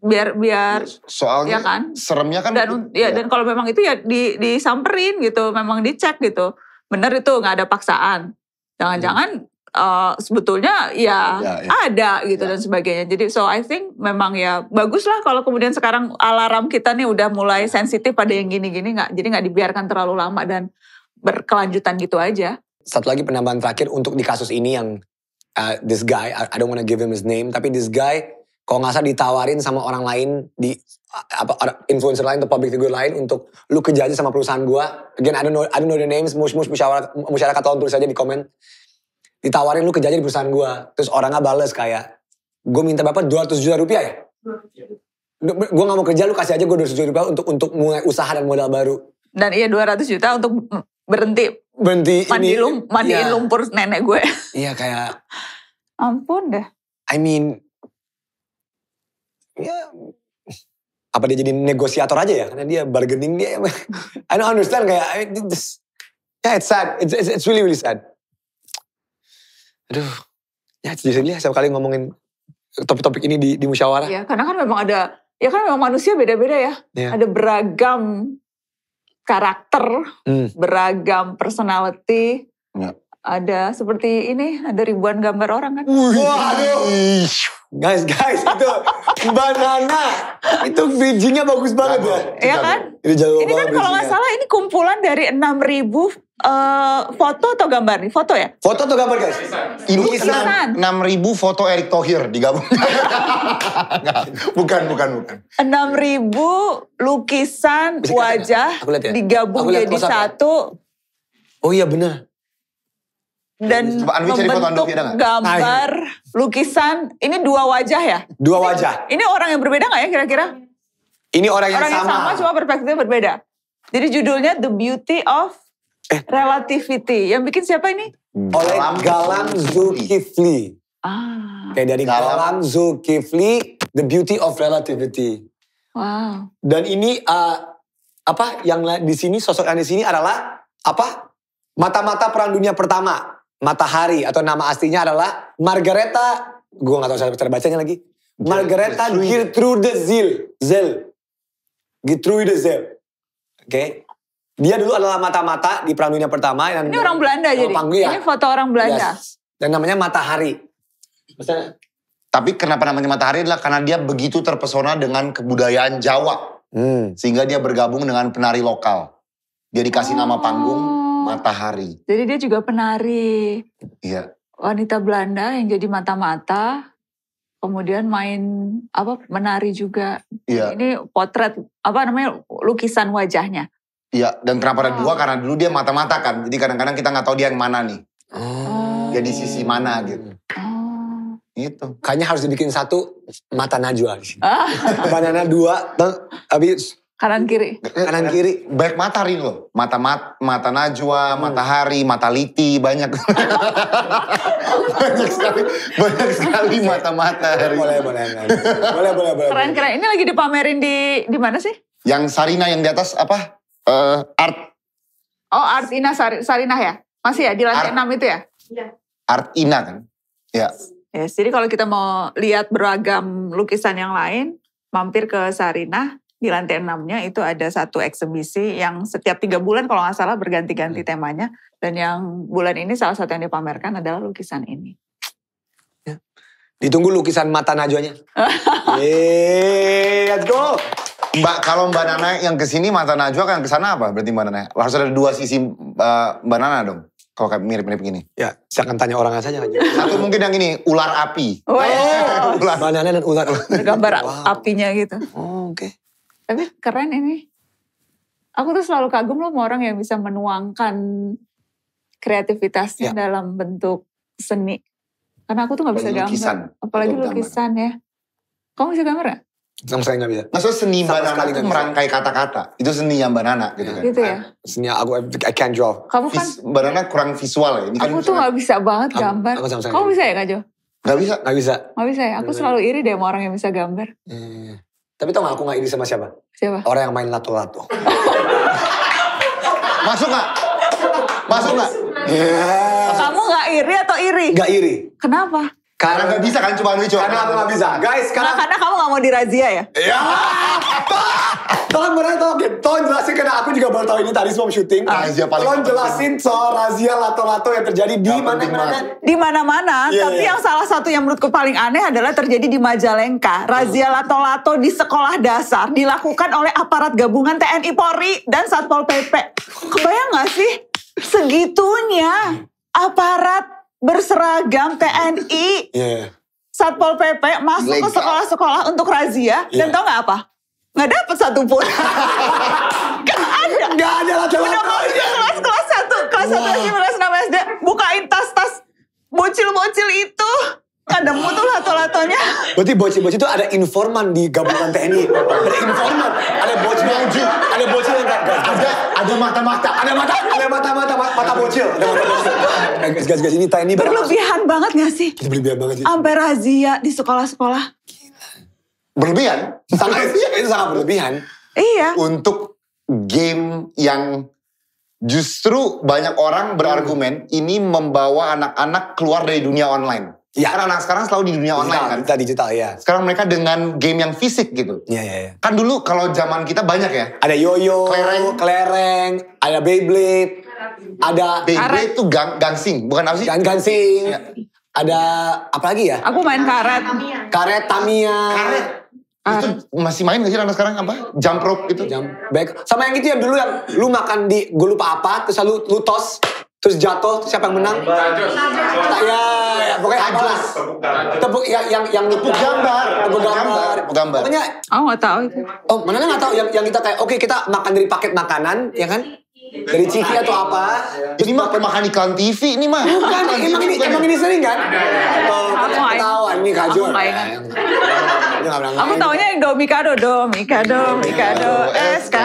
S1: biar biar soalnya ya kan
S2: seremnya kan dan
S1: ya, ya dan kalau memang itu ya di disamperin gitu memang dicek gitu bener itu nggak ada paksaan jangan-jangan hmm. uh, sebetulnya ya, ya, ya ada gitu ya. dan sebagainya jadi so I think memang ya bagus lah kalau kemudian sekarang alarm kita nih udah mulai iya. sensitif pada yang gini-gini nggak jadi nggak dibiarkan terlalu lama dan berkelanjutan gitu aja
S2: satu lagi penambahan terakhir untuk di kasus ini yang uh, this guy, I, I don't wanna give him his name, tapi this guy kalau nggak salah ditawarin sama orang lain di uh, apa influencer lain atau public figure lain untuk lu kerja aja sama perusahaan gua. Again, I don't know, I don't know the names, mush mush musyawarah musyawarah tolong tulis aja di komen. Ditawarin lu kerja aja di perusahaan gua. Terus orangnya bales kayak, gue minta berapa? 200 juta rupiah ya? Gue nggak mau kerja, lu kasih aja gue 200 juta rupiah untuk untuk mulai usaha dan modal baru.
S1: Dan iya 200 juta untuk berhenti berhenti mandi ini, lum, mandiin iya. yeah. lumpur nenek gue. Iya
S2: yeah, kayak ampun deh. I mean ya yeah. apa dia jadi negosiator aja ya karena dia bargaining dia. I don't understand kayak I mean, this, yeah it's sad it's, it's it's really really sad. Aduh ya jadi setiap kali ngomongin topik-topik ini di, di musyawarah.
S1: Iya karena kan memang ada ya kan memang manusia beda-beda ya. Yeah. Ada beragam karakter, hmm. beragam personality. Ya. Ada seperti ini, ada ribuan
S2: gambar orang kan. Waduh. Guys, guys, itu banana. Itu bijinya bagus banget ya. Iya kan? Ini jago Ini kan kalau nggak salah
S1: ini kumpulan dari 6000 ribu uh, foto atau gambar nih? Foto ya? Foto atau gambar guys?
S2: Lukisan. ribu foto Erick Thohir digabung. bukan, bukan, bukan.
S1: ribu lukisan wajah ya. digabung jadi ya.
S2: satu. Oh iya benar dan Coba Anwi cari foto Andovi ada gak? gambar,
S1: ah, iya. lukisan. Ini dua wajah ya?
S2: Dua wajah.
S1: Ini, ini orang yang berbeda gak ya kira-kira?
S2: Ini orang yang orang sama. Orang yang sama
S1: cuma perspektifnya berbeda. Jadi judulnya The Beauty of eh. Relativity. Yang bikin siapa ini?
S2: Oleh Galan Zulkifli. Ah. Kayak dari Galan Zulkifli, The Beauty of Relativity. Wow. Dan ini uh, apa yang di sini sosok yang di sini adalah apa? Mata-mata Perang Dunia Pertama Matahari atau nama aslinya adalah Margareta, gue gak tau saya cara bacanya lagi. Margareta Gertrude Zil. Zil. Gertrude Zil. Oke. Okay. Dia dulu adalah mata-mata di perang dunia pertama. Dan ini orang Belanda jadi. Panggil, ya. Ini
S1: foto orang Belanda. Yes.
S2: Dan namanya Matahari. Maksudnya, tapi kenapa namanya Matahari adalah karena dia begitu terpesona dengan kebudayaan Jawa. Hmm. Sehingga dia bergabung dengan penari lokal. Dia dikasih oh. nama panggung matahari.
S1: Jadi dia juga penari. Iya. Wanita Belanda yang jadi mata-mata, kemudian main apa menari juga. Iya. Ini potret apa namanya lukisan wajahnya.
S2: Iya, dan kenapa oh. dua? Karena dulu dia mata-mata kan. Jadi kadang-kadang kita nggak tahu dia yang mana nih. Oh. Jadi sisi mana gitu. Oh. Gitu. Kayaknya harus dibikin satu mata Najwa. Ah. Banana dua, tapi Kanan kiri. Eh, kanan kiri. Banyak mata ring loh. Mata mat, mata Najwa, hmm. matahari, mata Liti banyak. banyak sekali, banyak sekali mata matahari. Boleh, boleh, boleh. Boleh, boleh, boleh. Keren,
S1: keren. Ini lagi dipamerin di di mana sih?
S2: Yang Sarina yang di atas apa? Uh, art.
S1: Oh, Art Ina Sar, Sarina ya? Masih ya di lantai art, 6 itu ya? Iya.
S2: Art Ina kan?
S1: Ya. Yes, jadi kalau kita mau lihat beragam lukisan yang lain, mampir ke Sarinah, di lantai enamnya itu ada satu eksebisi yang setiap tiga bulan kalau nggak salah berganti-ganti iya. temanya dan yang bulan ini salah satu yang dipamerkan adalah lukisan ini.
S2: Ya. Ditunggu lukisan mata najwanya. Yeay, let's go. Mbak, kalau Mbak Nana yang ke sini mata Najwa kan ke sana apa? Berarti Mbak Nana harus ada dua sisi uh, Mbak Nana dong. Kalau kayak mirip-mirip gini. Ya, akan tanya orang saja. Satu mungkin yang ini, ular api. Oh, oh. ular. Mbak Nana dan ular. Gambar wow.
S1: apinya gitu. Oh, oke. Okay. Tapi keren ini. Aku tuh selalu kagum loh sama orang yang bisa menuangkan kreativitasnya ya. dalam bentuk seni. Karena aku tuh gak bisa gambar. Lukisan. Apalagi lukisan ya. Kamu bisa gambar gak?
S2: Sama saya gak bisa. Maksudnya seni Sama Mbak Nana itu merangkai kata-kata. Itu seni yang Mbak Nana gitu kan. Gitu ya? Seni aku, I can't draw. Kamu kan. Vis, Mbak kurang visual ya. Ini kan aku tuh gak
S1: bisa banget gambar. Aku sama Kamu bisa ya Kak Jo?
S2: Gak bisa. Gak bisa.
S1: Gak bisa ya? Aku selalu iri deh sama orang yang bisa gambar.
S2: Hmm. Tapi tau gak aku gak iri sama siapa? Siapa? Orang yang main lato-lato. Masuk gak? Masuk gak? Yeah. Kamu gak iri atau iri? Gak iri. Kenapa? Karena, karena gak bisa kan cuma lucu. Gitu? Karena aku gak bisa. Guys, karena... Nah,
S1: karena kamu gak mau dirazia ya? Iya. Yeah.
S2: Tolong mana tolong tolong jelasin karena aku juga baru tahu ini tadi sebelum syuting. Ah, tolong jelasin soal razia lato-lato yang terjadi di mana-mana.
S1: Di mana-mana, iya, tapi iya. yang salah satu yang menurutku paling aneh adalah terjadi di Majalengka. Razia lato-lato di sekolah dasar dilakukan oleh aparat gabungan TNI Polri dan Satpol PP. Kebayang gak sih segitunya aparat berseragam
S2: TNI. Iya.
S1: Satpol PP masuk ke sekolah-sekolah untuk razia yeah. dan tau nggak apa? nggak dapat satu pun. gak ada. Gak ada Udah mau kelas kelas satu, kelas satu wow. kelas enam SD, bukain tas-tas bocil-bocil
S2: itu. ada mutu lato-latonya. Berarti bocil-bocil itu ada informan di gabungan TNI. Ada informan, ada bocil yang ju, ada bocil yang gak Ada, ada mata-mata, ada mata, ada mata-mata, mata bocil. Ada mata bocil. Eh, Gas-gas ini TNI. Berlebihan banget gak sih? Berlebihan banget sih.
S1: Sampai razia di sekolah-sekolah
S2: berlebihan, sangat itu sangat berlebihan. Iya. Untuk game yang justru banyak orang berargumen hmm. ini membawa anak-anak keluar dari dunia online. Ya. Karena anak sekarang selalu di dunia digital, online kan. Digital, digital ya. Sekarang mereka dengan game yang fisik gitu. Iya, iya, iya. Kan dulu kalau zaman kita banyak ya. Ada yoyo, klereng kelereng ada Beyblade, ada Beyblade itu gang, gangsing, bukan apa sih? Gang, gangsing. Ya. Ada apa lagi ya? Aku main karet. Karet Tamiya. Karet itu ah. masih main gak sih anak sekarang apa? Jump rope gitu? Jump back. Sama yang itu yang dulu yang lu makan di gue lupa apa terus lu lu tos terus jatuh terus siapa yang menang? Tajus. Ya, ya pokoknya Tajus. Tepuk ya, yang yang tepuk gambar, tepuk gambar, tepuk gambar. Pokoknya oh nggak tahu itu. Oh, mana nggak tahu yang yang kita kayak oke okay, kita makan dari paket makanan ya kan? dari TV atau apa. Ya. Ini mah pemakan iklan TV ini mah. Bukan, emang ini emang ini sering kan? aku tahu ini kaju. Aku taunya yang Domikado,
S1: Domikado, Mikado, SK,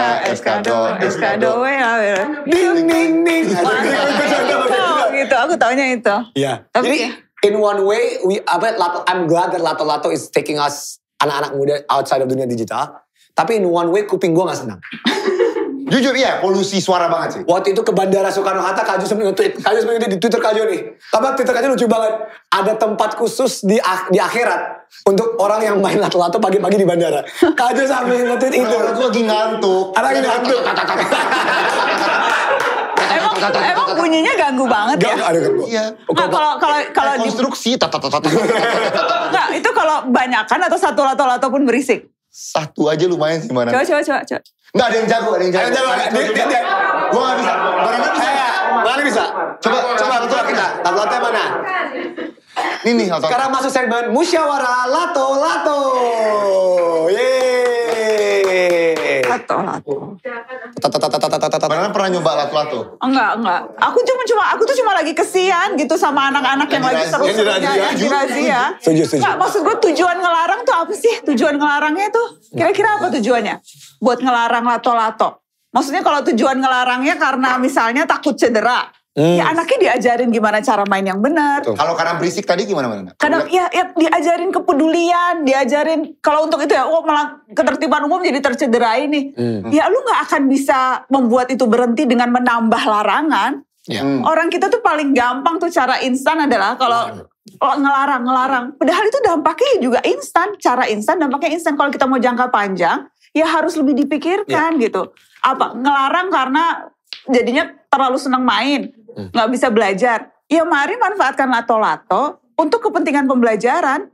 S1: SKado, SKado, ya, ya. Ding,
S2: ding, ding. Gitu, aku taunya itu. Iya. Jadi, in one way, we, apa, I'm glad that Lato Lato is taking us anak-anak muda outside of dunia digital. Tapi in one way, kuping gue gak senang. Jujur iya, polusi suara banget sih. Waktu itu ke Bandara Soekarno Hatta Kaju sempat nge-tweet. Kaju sempat nge di Twitter Kaju nih. Tapi Twitter Kaju lucu banget. Ada tempat khusus di di akhirat untuk orang yang main lato-lato pagi-pagi di bandara. Kaju sampai nge-tweet itu. Aku lagi ngantuk. Ada lagi ngantuk. Emang, emang bunyinya ganggu banget ya? Ganggu, ada ganggu. Iya. Kalau kalau kalau konstruksi tata tata. Enggak,
S1: itu kalau banyakan atau satu lato-lato pun berisik
S2: satu aja lumayan sih mana. Coba, coba, coba. coba. Nggak ada yang jago, ada yang jago. Ada yang jago, ada yang Gue nggak bisa. Barangnya bisa. gak bisa? Coba, coba, coba kita. Tata mana? Ini nih, Sekarang masuk segmen musyawarah lato lato. Yeay lato, lato. Padahal pernah nyoba lato-lato?
S1: Enggak, enggak. Aku cuma cuma aku tuh cuma lagi kesian gitu sama anak-anak yang lagi seru yang dirazia. Ya. Setuju, setuju. Enggak, maksud gue tujuan ngelarang tuh apa sih? Tujuan ngelarangnya tuh kira-kira apa tujuannya? Buat ngelarang lato-lato. Maksudnya kalau tujuan ngelarangnya karena misalnya takut cedera Hmm. Ya anaknya diajarin gimana cara main yang benar. Kalau karena berisik tadi gimana mana? Karena ya, ya diajarin kepedulian, diajarin kalau untuk itu ya oh malah ketertiban umum jadi tercederai nih. Hmm. Ya lu nggak akan bisa membuat itu berhenti dengan menambah larangan. Ya. Hmm. Orang kita tuh paling gampang tuh cara instan adalah kalau oh, ngelarang ngelarang. Padahal itu dampaknya ya juga instan, cara instan dampaknya instan. Kalau kita mau jangka panjang ya harus lebih dipikirkan ya. gitu. Apa ngelarang karena jadinya terlalu senang main Hmm. nggak bisa belajar. Ya mari manfaatkan lato-lato untuk kepentingan pembelajaran.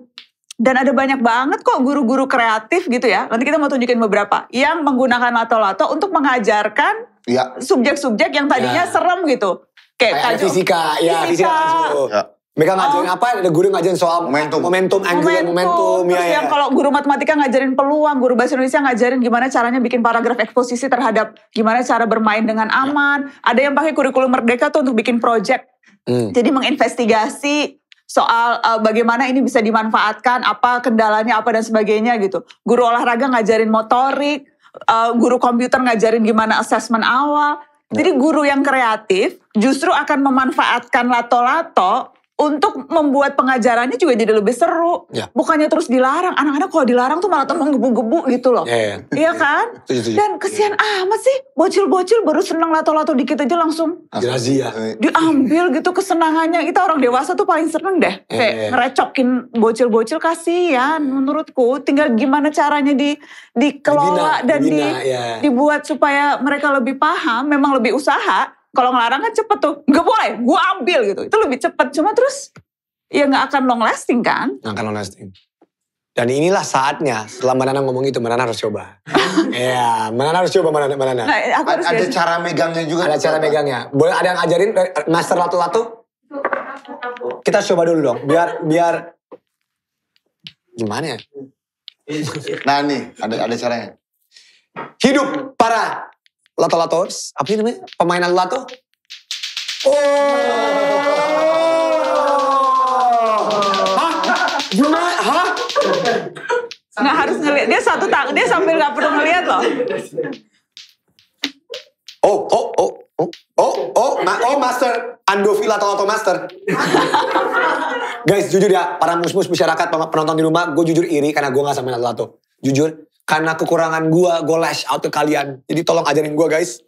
S1: Dan ada banyak banget kok guru-guru kreatif gitu ya. Nanti kita mau tunjukin beberapa yang menggunakan lato-lato untuk mengajarkan ya. subjek-subjek ya. yang tadinya ya. serem gitu. Kayak, kayak fisika, ya fisika, fisika.
S2: Ya. Mereka ngajarin oh. apa? Ada guru ngajarin soal momentum, momentum, angle, momentum, momentum. Iya, Terus ya, ya. kalau
S1: guru matematika ngajarin peluang, guru bahasa Indonesia ngajarin gimana caranya bikin paragraf eksposisi terhadap gimana cara bermain dengan iya. aman. Ya. Ada yang pakai kurikulum merdeka tuh untuk bikin project. Hmm. Jadi menginvestigasi soal uh, bagaimana ini bisa dimanfaatkan, apa kendalanya, apa dan sebagainya gitu. Guru olahraga ngajarin motorik, uh, guru komputer ngajarin gimana assessment awal. Iya. Jadi guru yang kreatif justru akan memanfaatkan lato-lato untuk membuat pengajarannya juga jadi lebih seru. Ya. Bukannya terus dilarang. Anak-anak kalau dilarang tuh malah temen gebu-gebu gitu loh. Iya ya. kan? Tujuh, tujuh. Dan kesian ya. amat sih. Bocil-bocil baru seneng lato-lato dikit aja langsung.
S2: Dirazia.
S1: Diambil gitu kesenangannya. Kita orang dewasa tuh paling seneng deh. Ya, Kayak iya. ngerecokin bocil-bocil kasian. Iya. menurutku. Tinggal gimana caranya di dikelola dan dibina, di, ya. dibuat supaya mereka lebih paham. Memang lebih usaha kalau ngelarang kan cepet tuh nggak boleh gue ambil gitu itu lebih cepet cuma terus ya nggak akan long lasting kan
S2: nggak akan long lasting dan inilah saatnya setelah Manana ngomong itu Manana harus coba. Iya, Manana harus coba Manana. Manana. Nah, aku harus ada ya. cara megangnya juga. Ada cara megangnya. Boleh ada yang ajarin master latu-latu? Kita coba dulu dong. Biar biar gimana ya? Nah nih ada ada caranya. Hidup para Latolators. Apa sih namanya? pemainan Lato? Oh.
S1: Hah? Gimana? Hah? nggak harus ngeliat. Dia satu tak Dia sambil nggak perlu ngeliat loh.
S2: Oh, oh, oh. Oh, oh, oh, ma oh master, Andovila atau Auto Master. Guys, jujur ya, para musmus masyarakat, penonton di rumah, gue jujur iri karena gue gak sama Lato. Jujur, karena kekurangan gue, gue lash out ke kalian. Jadi tolong ajarin gue guys.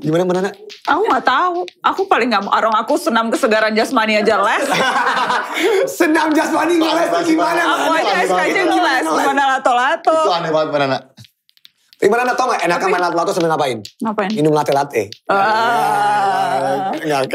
S2: Gimana Mbak
S1: Aku gak tahu. Aku paling gak mau. Arong aku senam kesegaran jasmani aja les.
S2: senam jasmani gak les gimana? Aku aja SKJ les. Gimana lato-lato. Itu aneh banget mana? Tapi Mbak eh, tau gak enak main lato-lato sambil ngapain? Ngapain? Minum latte-latte.
S1: Uh... Gak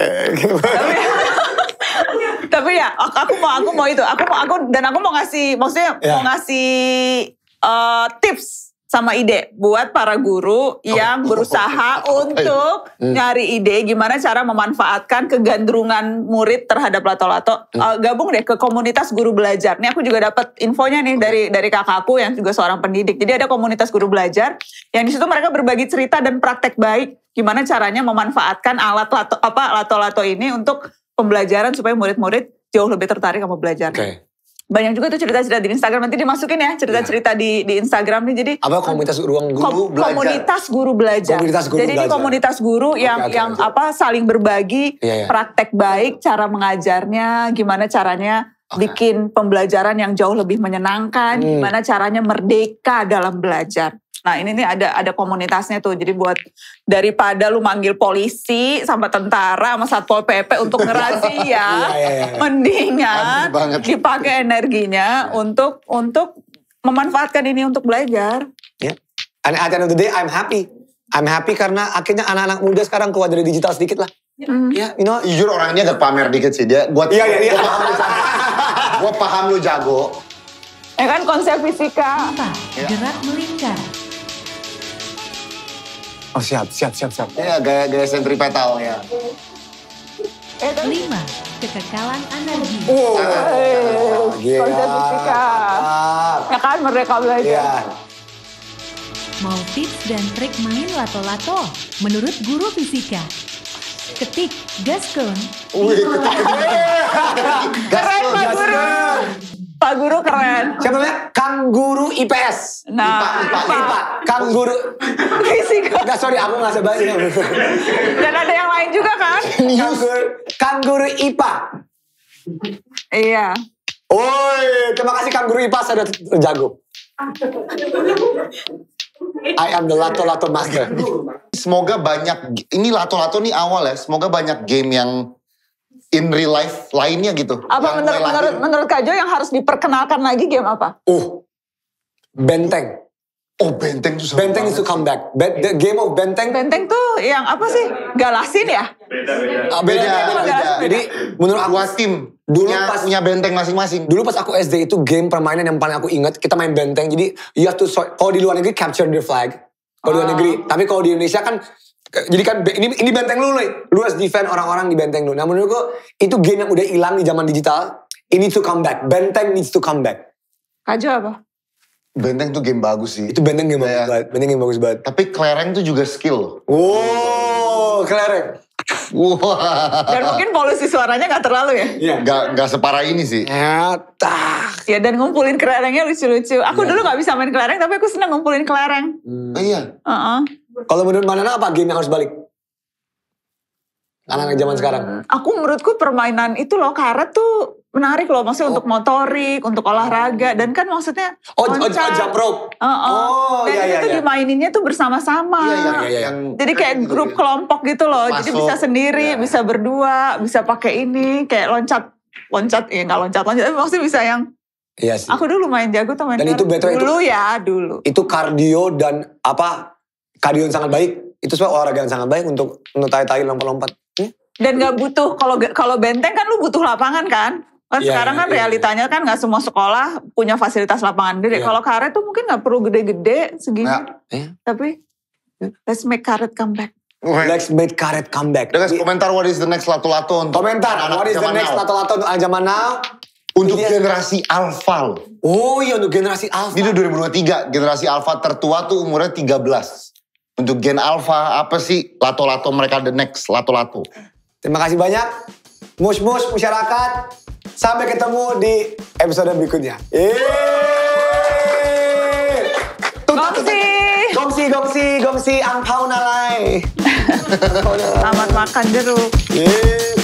S1: tapi ya aku mau aku mau itu aku mau aku dan aku mau ngasih maksudnya yeah. mau ya. ngasih uh, tips sama ide buat para guru oh. yang oh, berusaha oh, untuk oh, nyari ide gimana cara memanfaatkan kegandrungan murid terhadap lato-lato. Hmm. Uh, gabung deh ke komunitas guru belajar. Nih aku juga dapat infonya nih dari dari kakakku yang juga seorang pendidik. Jadi ada komunitas guru belajar yang di situ mereka berbagi cerita dan praktek baik gimana caranya memanfaatkan alat lato apa lato-lato ini untuk pembelajaran supaya murid-murid jauh lebih tertarik sama belajar. Okay banyak juga tuh cerita-cerita di Instagram nanti dimasukin ya cerita-cerita iya. di di Instagram nih jadi apa komunitas ruang guru kom belajar komunitas guru belajar komunitas guru jadi belajar. ini komunitas guru yang okay, yang okay. apa saling berbagi yeah, yeah. praktek baik cara mengajarnya gimana caranya okay. bikin pembelajaran yang jauh lebih menyenangkan hmm. gimana caranya merdeka dalam belajar Nah ini nih ada ada komunitasnya tuh. Jadi buat daripada lu manggil polisi sama tentara sama satpol pp untuk ngerazia, ya, ya, ya. mendingan dipakai energinya untuk untuk memanfaatkan ini untuk belajar.
S2: Ya. Yeah. And at the day, I'm happy. I'm happy karena akhirnya anak-anak muda sekarang keluar dari digital sedikit lah. Ya, mm. yeah, you know. Jujur orangnya agak pamer dikit sih dia. Gua, iya, iya, iya. Gua paham, gua paham lu jago.
S1: Ya kan konsep fisika. Ya. gerak melingkar.
S2: Oh siap, siap, siap, siap. Ya, gaya, gaya sentripetal ya.
S1: Lima, kekekalan energi. Oh, ah, eh,
S2: gila. Konsep
S1: ah. Ya kan, mereka belajar. Iya. Mau tips dan trik main lato-lato menurut guru fisika. Ketik gaskun.
S2: Wih, ketik. Keren Pak Guru. Pak Guru keren. Siapa namanya? Kang Guru IPS. Nah, IPA, IPA, IPA. IPA. Kang Guru. Fisika. Enggak, sorry, aku gak sebaiknya. Dan ada yang lain juga kan? Kang Guru, Kang Guru IPA. Iya. Oi, terima kasih Kang Guru IPA sudah jago. I am the Lato Lato Master. Semoga banyak, ini Lato Lato nih awal ya, semoga banyak game yang in real life lainnya gitu. Apa menurut menurut,
S1: menurut Kak Jo yang harus diperkenalkan lagi game apa? Oh
S2: benteng. Oh benteng tuh. Benteng itu comeback. Be the game of benteng. Benteng tuh yang apa sih? Galasin ya?
S1: Beda beda. Ah, beda, beda, beda, Jadi
S2: menurut aku tim dulu punya, pas punya benteng masing-masing. Dulu pas aku SD itu game permainan yang paling aku ingat kita main benteng. Jadi ya tuh kalau di luar negeri capture the flag. Kalau di luar ah. negeri. Tapi kalau di Indonesia kan jadi kan ini ini benteng lu nih. Lu harus defend orang-orang di benteng lu. Namun menurut gue itu game yang udah hilang di zaman digital. Ini to come back. Benteng needs to come back. Aja apa? Benteng tuh game bagus sih. Itu benteng game yeah. bagus banget. Benteng game bagus banget. Tapi kelereng tuh juga skill Wow, kelereng. Wah. Dan mungkin
S1: polusi suaranya gak terlalu ya?
S2: Iya. Gak, gak separah ini sih. Ya,
S1: tak. Ya dan ngumpulin kelerengnya lucu-lucu. Aku ya. dulu gak bisa main kelereng tapi aku senang ngumpulin kelereng. Hmm. Oh, iya. Uh -uh.
S2: Kalau menurut nana apa game yang harus balik? Anak-anak zaman sekarang.
S1: Aku menurutku permainan itu loh karet tuh menarik loh maksudnya oh. untuk motorik, untuk olahraga dan kan maksudnya oh, oh loncat. oh, oh jump rope. Uh -uh. Oh, dan iya, itu iya, iya. dimaininnya tuh bersama-sama. Iya, iya, iya, iya. yang Jadi kayak gitu grup gitu, kelompok gitu loh. Masuk, Jadi bisa sendiri, iya. bisa berdua, bisa pakai ini kayak loncat loncat ya nggak loncat loncat tapi maksudnya bisa yang Iya sih. Aku dulu main jago tuh main dan itu betul dulu itu, ya dulu.
S2: Itu kardio dan apa kardio yang sangat baik. Itu sebuah olahraga yang sangat baik untuk untuk tai-tai lompat-lompat.
S1: Ya. Dan nggak butuh kalau kalau benteng kan lu butuh lapangan kan?
S2: Oh, iya, iya, kan yeah, sekarang iya. kan yeah,
S1: realitanya yeah. kan nggak semua sekolah punya fasilitas lapangan gede. Yeah. Kalau karet tuh mungkin nggak perlu gede-gede segini. Nah, yeah. Tapi let's make karet comeback.
S2: Let's make karet comeback. Dengan komentar what is the next lato-lato Komentar anak what is the next lato-lato untuk zaman now. Untuk generasi alfa loh. Oh iya untuk generasi alfa. Ini 2023, generasi alfa tertua tuh umurnya 13. Untuk gen alfa apa sih lato-lato mereka the next lato-lato. Terima kasih banyak mus-mus masyarakat. Sampai ketemu di episode berikutnya. Gongsi! Gongsi, gongsi, gongsi, angpau nalai. Selamat makan jeruk. Yeay.